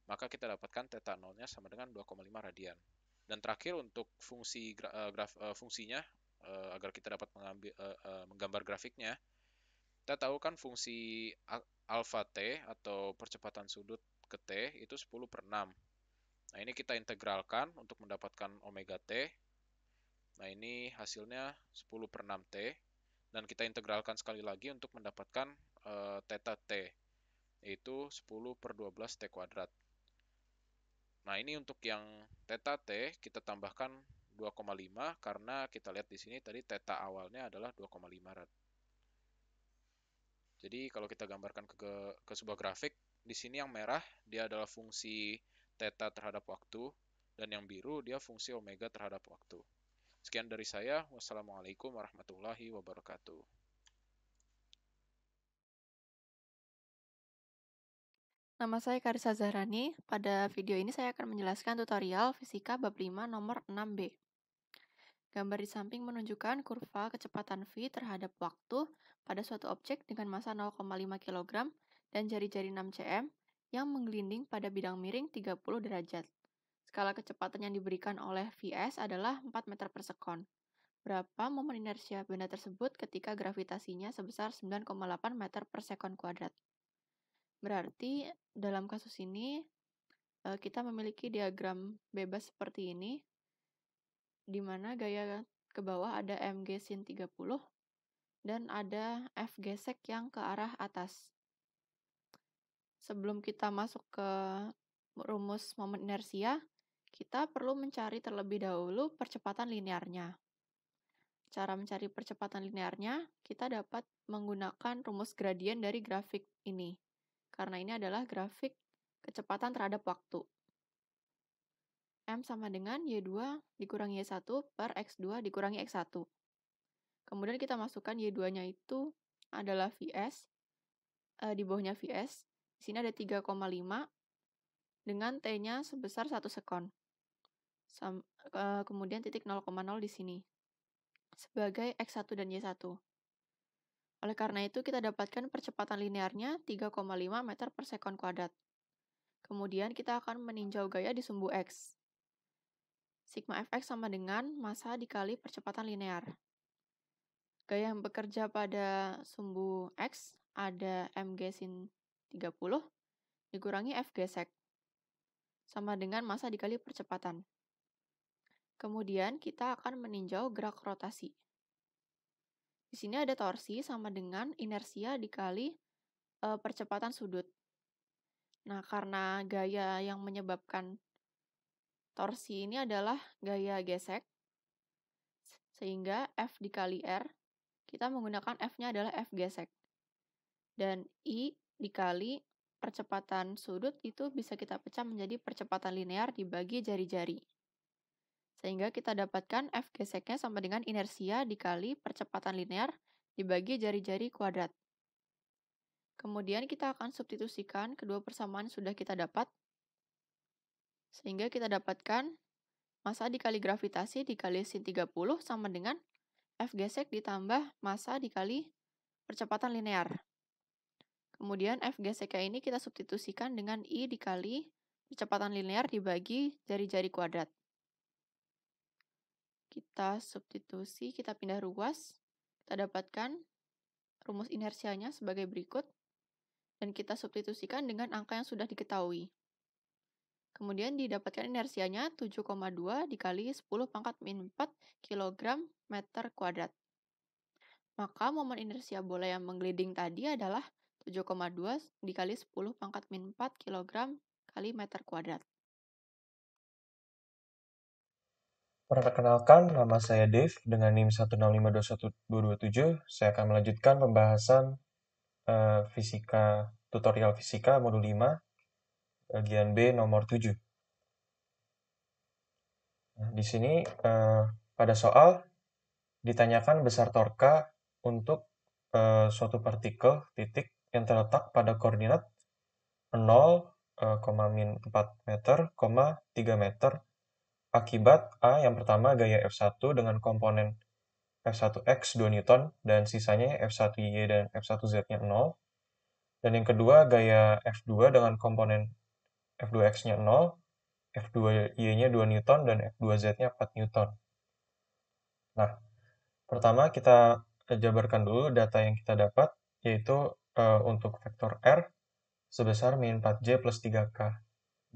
Maka kita dapatkan teta nolnya sama dengan 2,5 radian. Dan terakhir untuk fungsi eh, graf eh, fungsinya eh, agar kita dapat mengambil, menggambar grafiknya. Kita tahu kan fungsi alpha t atau percepatan sudut ke t itu 10 per 6. Nah ini kita integralkan untuk mendapatkan omega t Nah ini hasilnya 10 per 6T dan kita integralkan sekali lagi untuk mendapatkan e, eh, theta T yaitu 10 per 12 T kuadrat. Nah ini untuk yang theta T kita tambahkan 2,5 karena kita lihat di sini tadi theta awalnya adalah 2,5 rad. Jadi kalau kita gambarkan ke, ke, ke sebuah grafik, di sini yang merah dia adalah fungsi theta terhadap waktu, dan yang biru dia fungsi omega terhadap waktu. Sekian dari saya. Wassalamualaikum warahmatullahi wabarakatuh. Nama saya Karisa Zahrani. Pada video ini saya akan menjelaskan tutorial fisika bab 5 nomor 6B. Gambar di samping menunjukkan kurva kecepatan V terhadap waktu pada suatu objek dengan massa 0,5 kg dan jari-jari 6 cm yang menggelinding pada bidang miring 30 derajat skala kecepatan yang diberikan oleh Vs adalah 4 meter per sekon. Berapa momen inersia benda tersebut ketika gravitasinya sebesar 9,8 meter per sekon kuadrat? Berarti dalam kasus ini eh, kita memiliki diagram bebas seperti ini di mana gaya ke bawah ada mg sin 30 dan ada f gesek yang ke arah atas. Sebelum kita masuk ke rumus momen inersia, kita perlu mencari terlebih dahulu percepatan linearnya. Cara mencari percepatan linearnya, kita dapat menggunakan rumus gradien dari grafik ini, karena ini adalah grafik kecepatan terhadap waktu. M sama dengan Y2 dikurangi Y1 per X2 dikurangi X1. Kemudian kita masukkan Y2-nya itu adalah Vs, e, di bawahnya Vs, di sini ada 3,5, dengan T-nya sebesar 1 sekon. Sam, uh, kemudian titik 0,0 di sini, sebagai X1 dan Y1. Oleh karena itu, kita dapatkan percepatan linearnya 3,5 meter per second kuadrat. Kemudian kita akan meninjau gaya di sumbu X. Sigma Fx sama dengan massa dikali percepatan linear. Gaya yang bekerja pada sumbu X ada mg sin 30 dikurangi fg sec sama dengan massa dikali percepatan. Kemudian kita akan meninjau gerak rotasi. Di sini ada torsi sama dengan inersia dikali e, percepatan sudut. Nah, karena gaya yang menyebabkan torsi ini adalah gaya gesek, sehingga F dikali R, kita menggunakan F-nya adalah F gesek. Dan I dikali percepatan sudut itu bisa kita pecah menjadi percepatan linear dibagi jari-jari. Sehingga kita dapatkan F geseknya sama dengan inersia dikali percepatan linear dibagi jari-jari kuadrat. Kemudian kita akan substitusikan kedua persamaan sudah kita dapat. Sehingga kita dapatkan massa dikali gravitasi dikali sin 30 sama dengan F gesek ditambah massa dikali percepatan linear. Kemudian F geseknya ini kita substitusikan dengan I dikali percepatan linear dibagi jari-jari kuadrat kita substitusi, kita pindah ruas, kita dapatkan rumus inersianya sebagai berikut, dan kita substitusikan dengan angka yang sudah diketahui. Kemudian didapatkan inersianya 7,2 dikali 10 pangkat min 4 kg meter kuadrat. Maka momen inersia bola yang menggelinding tadi adalah 7,2 dikali 10 pangkat min 4 kg kali meter kuadrat. Perkenalkan, nama saya Dave dengan NIM 165221227. Saya akan melanjutkan pembahasan uh, fisika tutorial fisika modul 5 bagian B nomor 7. Nah, di sini uh, pada soal ditanyakan besar torka untuk uh, suatu partikel titik yang terletak pada koordinat 0, uh, 4 meter, 3 meter Akibat A yang pertama gaya F1 dengan komponen F1X 2 Newton dan sisanya F1Y dan F1Z-nya 0. Dan yang kedua gaya F2 dengan komponen F2X-nya 0, F2Y-nya 2 Newton, dan F2Z-nya 4 Newton. Nah, pertama kita jabarkan dulu data yang kita dapat, yaitu e, untuk vektor R sebesar min 4J plus 3K.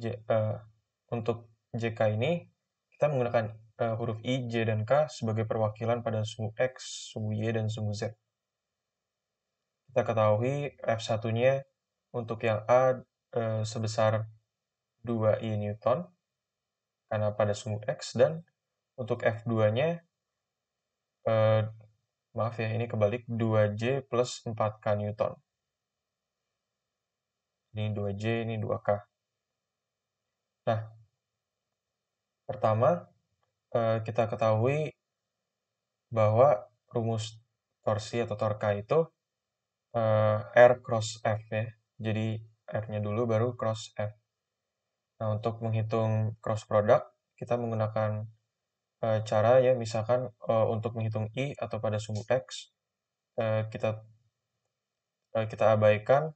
J, e, untuk JK ini kita menggunakan uh, huruf I, J, dan K sebagai perwakilan pada sumbu X, sumbu Y, dan sumbu Z. Kita ketahui F1-nya untuk yang A uh, sebesar 2i Newton karena pada sumbu X dan untuk F2-nya uh, eh, maaf ya ini kebalik 2J plus 4K Newton ini 2J ini 2K nah Pertama, eh, kita ketahui bahwa rumus torsi atau torka itu eh, R cross F ya. Jadi R-nya dulu baru cross F. Nah, untuk menghitung cross product, kita menggunakan eh, cara ya misalkan untuk menghitung I atau pada sumbu X, kita kita abaikan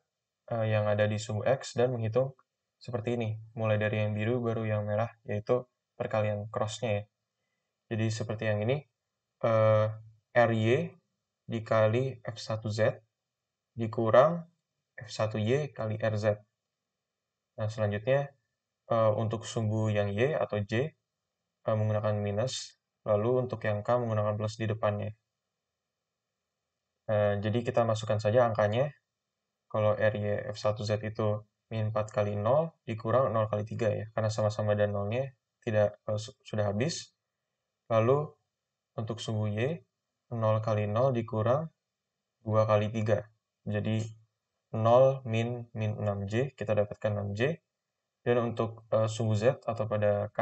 yang ada di sumbu X dan menghitung seperti ini. Mulai dari yang biru baru yang merah, yaitu perkalian crossnya ya. Jadi seperti yang ini, uh, eh, RY dikali F1Z dikurang F1Y kali RZ. Nah, selanjutnya uh, untuk sumbu yang Y atau J uh, menggunakan minus, lalu untuk yang K menggunakan plus di depannya. Uh, jadi kita masukkan saja angkanya. Kalau RY F1Z itu min 4 kali 0 dikurang 0 kali 3 ya, karena sama-sama ada 0-nya, tidak eh, sudah habis. Lalu untuk suhu Y 0 kali 0 dikurang 2 kali 3. Jadi 0 min min 6J, kita dapatkan 6J. Dan untuk uh, suhu Z atau pada K,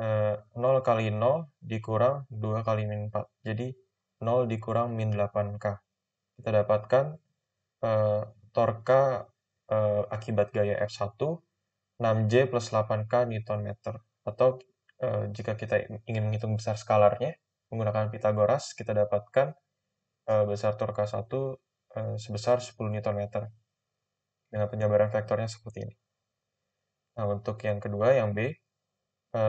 uh, eh, 0 kali 0 dikurang 2 kali min 4. Jadi 0 dikurang min 8K. Kita dapatkan uh, torka uh, akibat gaya F1 6J plus 8K Newton meter. Atau e, jika kita ingin menghitung besar skalarnya, menggunakan Pitagoras, kita dapatkan e, besar tur K1 e, sebesar 10 Newton meter. Dengan penjabaran vektornya seperti ini. Nah, untuk yang kedua, yang B, e,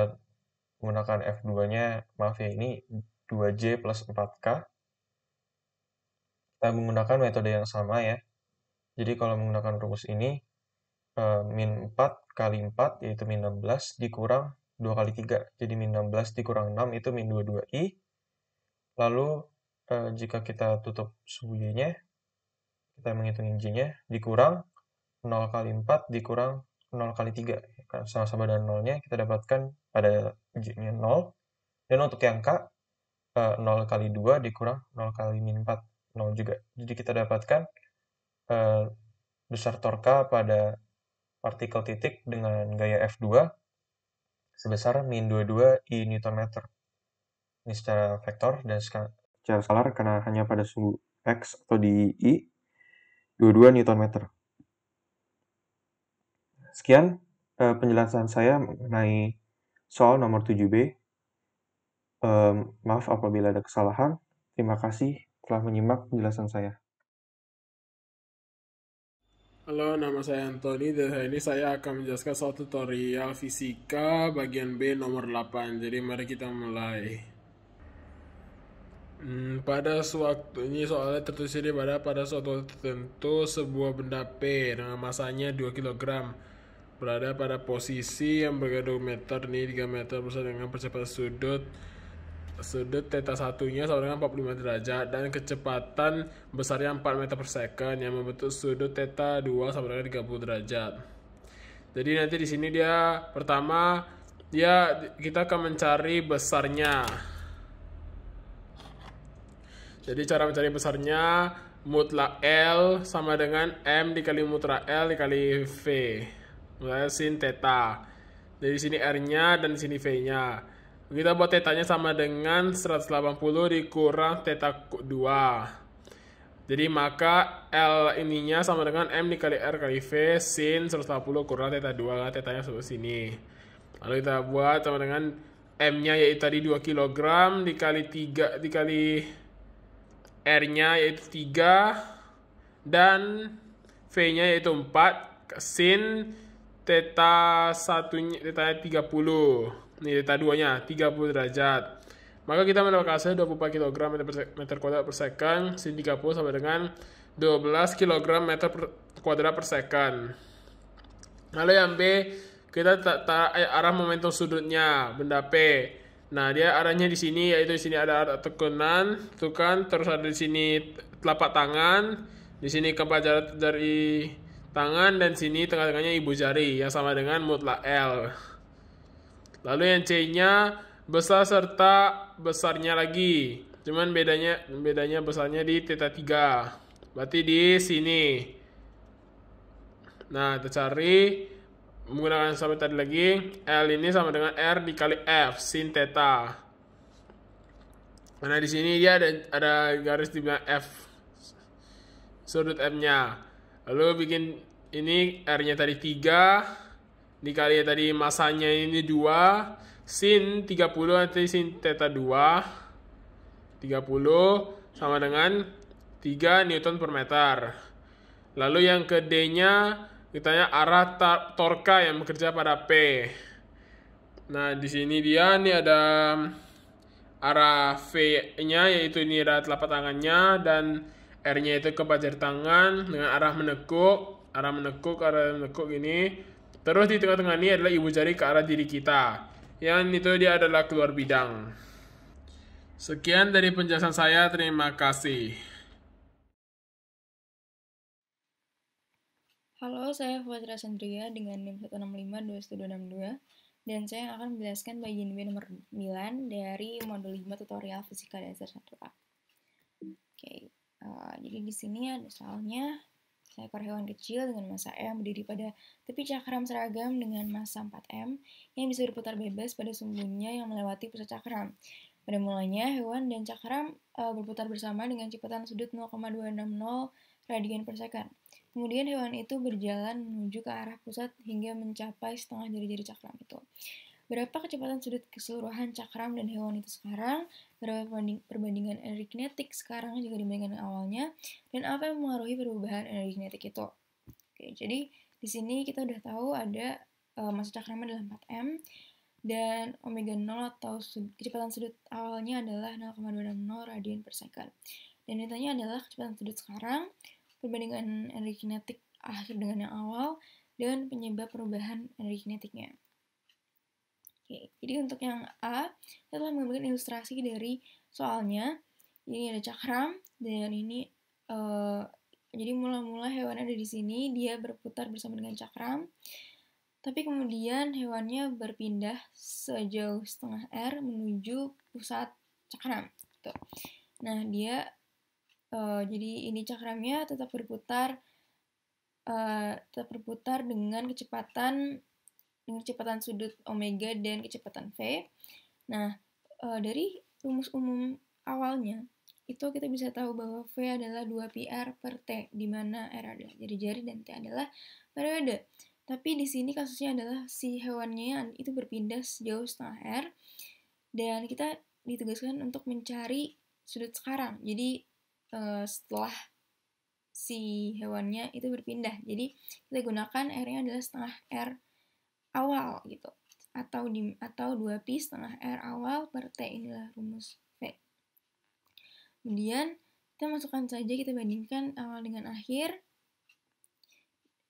menggunakan F2-nya, maaf ya, ini 2J plus 4K. Kita menggunakan metode yang sama ya. Jadi kalau menggunakan rumus ini, Eh, min 4 kali 4 yaitu min 16 dikurang 2 kali 3. Jadi min 16 dikurang 6 itu min 22i. Lalu uh, jika kita tutup suhu y-nya, kita menghitung j-nya, dikurang 0 kali 4 dikurang 0 kali 3. Karena sama-sama dengan 0-nya kita dapatkan pada j-nya 0. Dan untuk yang k, uh, eh, 0 kali 2 dikurang 0 kali min 4, 0 juga. Jadi kita dapatkan uh, besar torka pada partikel titik dengan gaya F2 sebesar min 22 i meter Ini secara vektor dan secara skalar karena hanya pada sumbu X atau di i 22 meter Sekian uh, penjelasan saya mengenai soal nomor 7B. Um, maaf apabila ada kesalahan. Terima kasih telah menyimak penjelasan saya. Halo, nama saya Anthony dan hari ini saya akan menjelaskan soal tutorial fisika bagian B nomor 8. Jadi mari kita mulai. Hmm, pada suatu ini soalnya tertulis ini pada pada suatu tertentu sebuah benda P dengan masanya 2 kg berada pada posisi yang berada 2 meter nih 3 meter bersama dengan percepatan sudut sudut theta satunya sama dengan 45 derajat dan kecepatan besarnya 4 meter per second yang membentuk sudut theta 2 sama dengan 30 derajat. Jadi nanti di sini dia pertama dia kita akan mencari besarnya. Jadi cara mencari besarnya mutlak L sama dengan M dikali mutlak L dikali V. Mutlak L sin theta. Jadi sini R-nya dan sini V-nya. Kita buat tetanya sama dengan 180 dikurang teta 2. Jadi maka L ininya sama dengan M dikali R kali V sin 180 kurang teta 2 lah tetanya sebelah sini. Lalu kita buat sama dengan M-nya yaitu tadi 2 kg dikali 3 dikali R-nya yaitu 3 dan V-nya yaitu 4 sin teta 1 teta 30. Ini delta 2-nya 30 derajat. Maka kita mendapatkan hasil 24 kg meter kuadrat per second, sin 30 sama dengan 12 kg meter kuadrat per second. Lalu yang B, kita taruh eh, arah momentum sudutnya, benda P. Nah, dia arahnya di sini, yaitu di sini ada arah tekunan, tekan, terus ada di sini telapak tangan, di sini kepala jari tangan, dan sini tengah-tengahnya ibu jari, yang sama dengan mutlak L. Lalu yang C-nya besar serta besarnya lagi. Cuman bedanya bedanya besarnya di teta 3. Berarti di sini. Nah, kita cari menggunakan sama tadi lagi. L ini sama dengan R dikali F sin teta. Karena di sini dia ada, ada garis bawah F sudut f nya Lalu bikin ini R-nya tadi 3 dikali tadi masanya ini 2 sin 30 nanti sin theta 2 30 sama dengan 3 newton per meter lalu yang ke D nya ditanya arah torka yang bekerja pada P nah di sini dia ini ada mm, arah V nya yaitu ini arah telapak tangannya dan R nya itu ke pajar tangan dengan arah menekuk arah menekuk arah menekuk ini Terus di tengah-tengah ini adalah ibu jari ke arah diri kita. Yang itu dia adalah keluar bidang. Sekian dari penjelasan saya, terima kasih. Halo, saya Fuadra Sandria dengan NIM 1652162 dan saya akan menjelaskan bagian B nomor 9 dari modul 5 tutorial fisika dasar 1A. Oke, uh, jadi di sini ada soalnya seekor hewan kecil dengan massa M berdiri pada tepi cakram seragam dengan massa 4M yang bisa berputar bebas pada sumbunya yang melewati pusat cakram. Pada mulanya, hewan dan cakram e, berputar bersama dengan cepatan sudut 0,260 radian per second. Kemudian hewan itu berjalan menuju ke arah pusat hingga mencapai setengah jari-jari cakram itu berapa kecepatan sudut keseluruhan cakram dan hewan itu sekarang, berapa perbandingan energi kinetik sekarang juga dibandingkan dengan awalnya, dan apa yang mempengaruhi perubahan energi kinetik itu. Oke, jadi di sini kita udah tahu ada uh, masa cakram adalah 4M, dan omega 0 atau sud kecepatan sudut awalnya adalah 0,260 radian per second. Dan ditanya adalah kecepatan sudut sekarang, perbandingan energi kinetik akhir dengan yang awal, dan penyebab perubahan energi kinetiknya. Oke, jadi untuk yang A, saya telah memberikan ilustrasi dari soalnya. Ini ada cakram, dan ini uh, jadi mula-mula hewan ada di sini, dia berputar bersama dengan cakram. Tapi kemudian hewannya berpindah sejauh setengah R menuju pusat cakram. Gitu. Nah, dia uh, jadi ini cakramnya tetap berputar uh, tetap berputar dengan kecepatan dengan kecepatan sudut omega dan kecepatan v. Nah, eh, dari rumus umum awalnya, itu kita bisa tahu bahwa V adalah 2PR per T, di mana R adalah jari-jari dan T adalah periode. Tapi di sini kasusnya adalah si hewannya itu berpindah sejauh setengah R, dan kita ditugaskan untuk mencari sudut sekarang. Jadi eh, setelah si hewannya itu berpindah. Jadi kita gunakan R-nya adalah setengah R awal gitu atau di atau dua pi setengah r awal per t inilah rumus v. Kemudian kita masukkan saja kita bandingkan awal eh, dengan akhir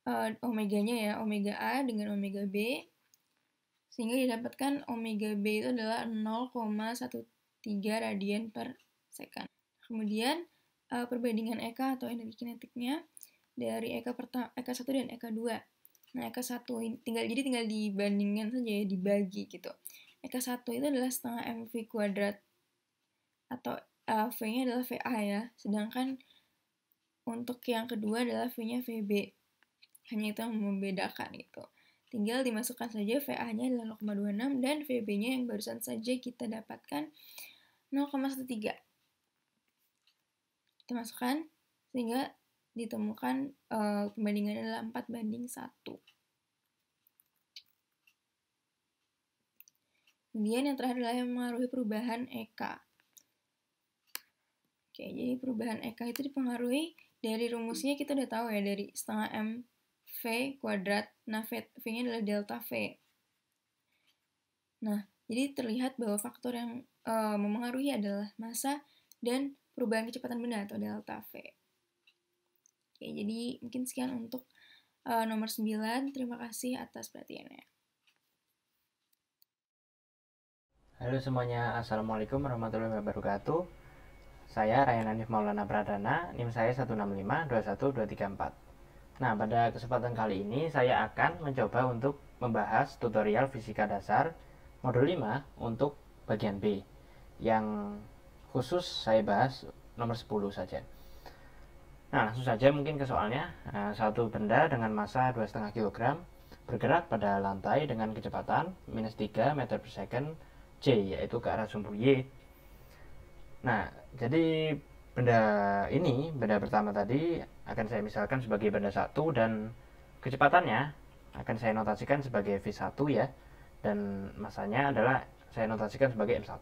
uh, omeganya ya omega a dengan omega b sehingga didapatkan omega b itu adalah 0,13 radian per second. Kemudian uh, perbandingan eka atau energi kinetiknya dari eka pertama eka 1 dan eka 2 Nah, satu ini tinggal jadi tinggal dibandingkan saja ya, dibagi gitu. mereka satu itu adalah setengah MV kuadrat atau uh, V-nya adalah VA ya. Sedangkan untuk yang kedua adalah V-nya VB. Hanya itu yang membedakan gitu. Tinggal dimasukkan saja VA-nya adalah 0,26 dan VB-nya yang barusan saja kita dapatkan 0,13. Kita masukkan sehingga ditemukan uh, perbandingannya adalah 4 banding 1. Kemudian yang terakhir adalah yang mengaruhi perubahan EK. Oke, jadi perubahan EK itu dipengaruhi dari rumusnya kita udah tahu ya, dari setengah M V kuadrat. Nah, V-nya adalah delta V. Nah, jadi terlihat bahwa faktor yang uh, memengaruhi adalah massa dan perubahan kecepatan benda atau delta V. Oke, jadi mungkin sekian untuk uh, nomor 9. Terima kasih atas perhatiannya. Halo semuanya, Assalamualaikum warahmatullahi wabarakatuh. Saya Ryan Anif Maulana Pradana, NIM saya 165-21234. Nah, pada kesempatan kali ini saya akan mencoba untuk membahas tutorial fisika dasar modul 5 untuk bagian B yang khusus saya bahas nomor 10 saja. Nah, langsung saja mungkin ke soalnya. Nah, satu benda dengan massa 2,5 kg bergerak pada lantai dengan kecepatan minus 3 meter per second C, yaitu ke arah sumbu Y. Nah, jadi benda ini, benda pertama tadi akan saya misalkan sebagai benda satu dan kecepatannya akan saya notasikan sebagai V1 ya, dan masanya adalah saya notasikan sebagai M1.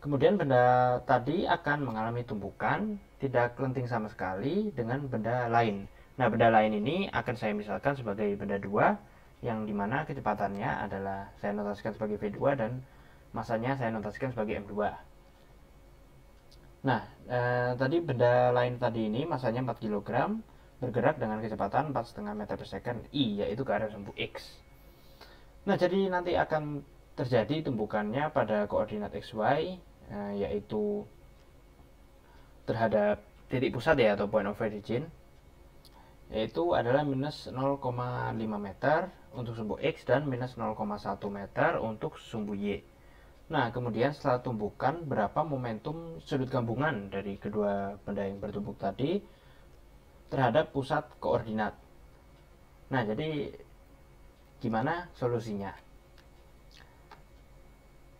Kemudian benda tadi akan mengalami tumbukan, tidak kelenting sama sekali dengan benda lain. Nah, benda lain ini akan saya misalkan sebagai benda 2 yang dimana kecepatannya adalah saya notasikan sebagai V2 dan masanya saya notasikan sebagai M2. Nah, eh, tadi benda lain tadi ini masanya 4 kg bergerak dengan kecepatan 4,5 meter per second I yaitu ke arah sumbu X. Nah, jadi nanti akan terjadi tumbukannya pada koordinat XY uh, yaitu terhadap titik pusat ya atau point of origin yaitu adalah minus 0,5 meter untuk sumbu X dan minus 0,1 meter untuk sumbu Y. Nah, kemudian setelah tumbukan berapa momentum sudut gabungan dari kedua benda yang bertumpuk tadi terhadap pusat koordinat. Nah, jadi gimana solusinya?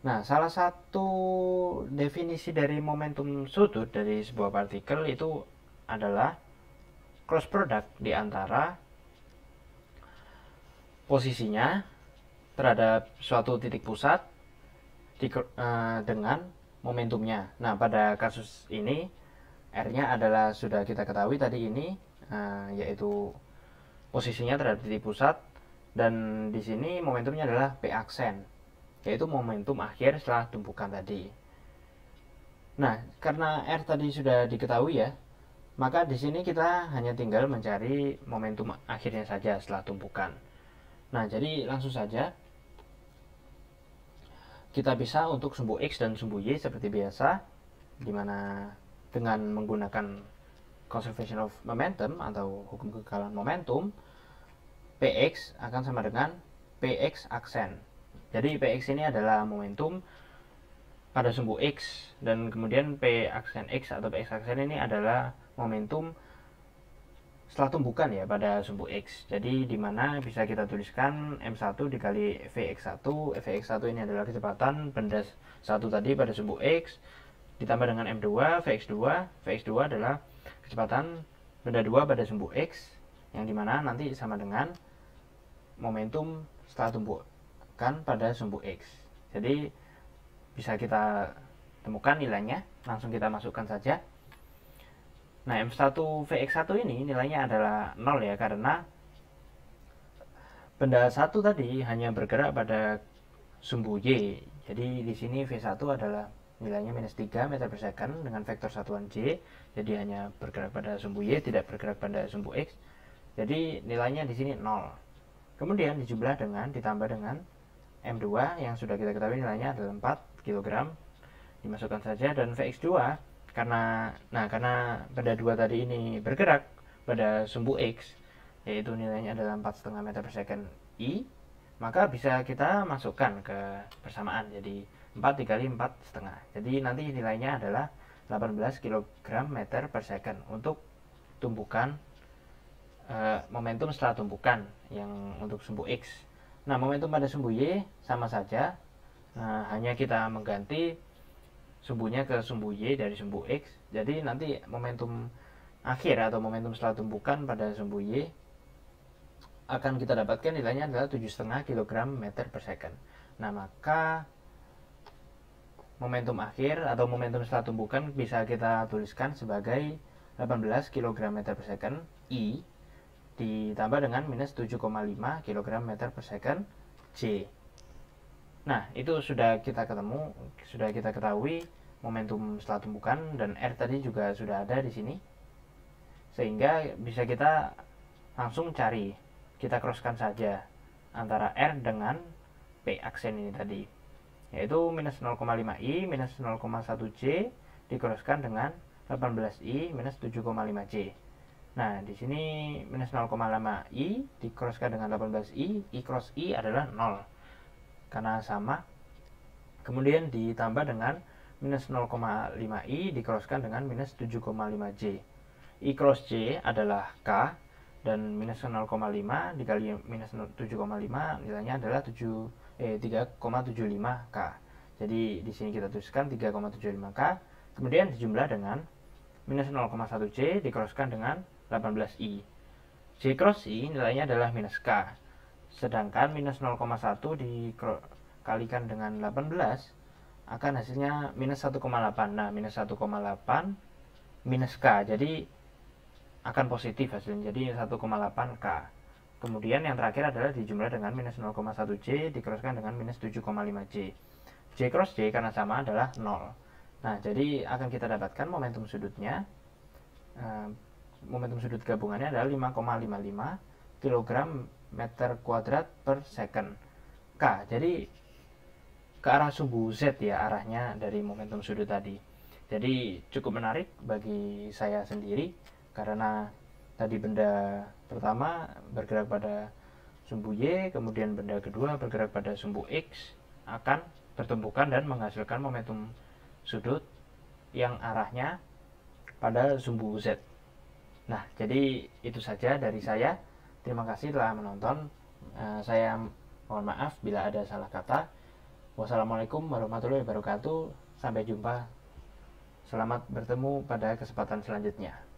Nah, salah satu definisi dari momentum sudut dari sebuah partikel itu adalah cross product di antara posisinya terhadap suatu titik pusat di, uh, dengan momentumnya. Nah, pada kasus ini R-nya adalah sudah kita ketahui tadi ini uh, yaitu posisinya terhadap titik pusat dan di sini momentumnya adalah P aksen yaitu momentum akhir setelah tumpukan tadi. Nah, karena R tadi sudah diketahui ya, maka di sini kita hanya tinggal mencari momentum akhirnya saja setelah tumpukan. Nah, jadi langsung saja kita bisa untuk sumbu X dan sumbu Y seperti biasa, dimana dengan menggunakan conservation of momentum atau hukum kekekalan momentum, PX akan sama dengan PX aksen jadi PX ini adalah momentum pada sumbu X dan kemudian P aksen X atau PX aksen ini adalah momentum setelah tumbukan ya pada sumbu X. Jadi di mana bisa kita tuliskan M1 dikali VX1. VX1 ini adalah kecepatan benda satu tadi pada sumbu X ditambah dengan M2, VX2. VX2 adalah kecepatan benda dua pada sumbu X yang dimana nanti sama dengan momentum setelah tumbuh pada sumbu X. Jadi bisa kita temukan nilainya, langsung kita masukkan saja. Nah, M1 VX1 ini nilainya adalah 0 ya, karena benda satu tadi hanya bergerak pada sumbu Y. Jadi di sini V1 adalah nilainya minus 3 meter per second dengan vektor satuan J. Jadi hanya bergerak pada sumbu Y, tidak bergerak pada sumbu X. Jadi nilainya di sini 0. Kemudian dijumlah dengan, ditambah dengan M2 yang sudah kita ketahui nilainya adalah 4 kg dimasukkan saja dan VX2 karena nah karena benda dua tadi ini bergerak pada sumbu X yaitu nilainya adalah 4,5 meter per second I maka bisa kita masukkan ke persamaan jadi 4 dikali 4 setengah jadi nanti nilainya adalah 18 kg meter per second untuk tumbukan eh, momentum setelah tumpukan yang untuk sumbu X Nah, momentum pada sumbu Y sama saja, nah, hanya kita mengganti sumbunya ke sumbu Y dari sumbu X. Jadi nanti momentum akhir atau momentum setelah tumbukan pada sumbu Y akan kita dapatkan nilainya adalah 7,5 kg meter per second. Nah, maka momentum akhir atau momentum setelah tumbukan bisa kita tuliskan sebagai 18 kg meter per second I ditambah dengan minus 7,5 kg meter per second C Nah, itu sudah kita ketemu, sudah kita ketahui momentum setelah tumbukan dan R tadi juga sudah ada di sini. Sehingga bisa kita langsung cari, kita crosskan saja antara R dengan P aksen ini tadi. Yaitu minus 0,5I minus 01 c dikroskan dengan 18i minus 75 c. Nah, di sini minus 0,5 I dikroskan dengan 18 I, I cross I adalah 0. Karena sama. Kemudian ditambah dengan minus lima I dikroskan dengan minus lima J. I cross J adalah K, dan minus lima dikali minus lima nilainya adalah 7 eh 3,75K. Jadi di sini kita tuliskan 3,75K, kemudian dijumlah dengan minus 0,1C dikroskan dengan 18i. J cross I nilainya adalah minus K. Sedangkan minus 0,1 dikalikan dengan 18 akan hasilnya minus 1,8. Nah, minus 1,8 minus K. Jadi akan positif hasilnya. Jadi 1,8K. Kemudian yang terakhir adalah dijumlah dengan minus 0,1J dikroskan dengan minus 7,5J. J cross J karena sama adalah 0. Nah, jadi akan kita dapatkan momentum sudutnya. Eh, momentum sudut gabungannya adalah 5,55 kg meter kuadrat per second K jadi ke arah sumbu Z ya arahnya dari momentum sudut tadi jadi cukup menarik bagi saya sendiri karena tadi benda pertama bergerak pada sumbu Y kemudian benda kedua bergerak pada sumbu X akan bertumpukan dan menghasilkan momentum sudut yang arahnya pada sumbu Z Nah, jadi itu saja dari saya. Terima kasih telah menonton. Eh, saya mohon maaf bila ada salah kata. Wassalamualaikum warahmatullahi wabarakatuh. Sampai jumpa. Selamat bertemu pada kesempatan selanjutnya.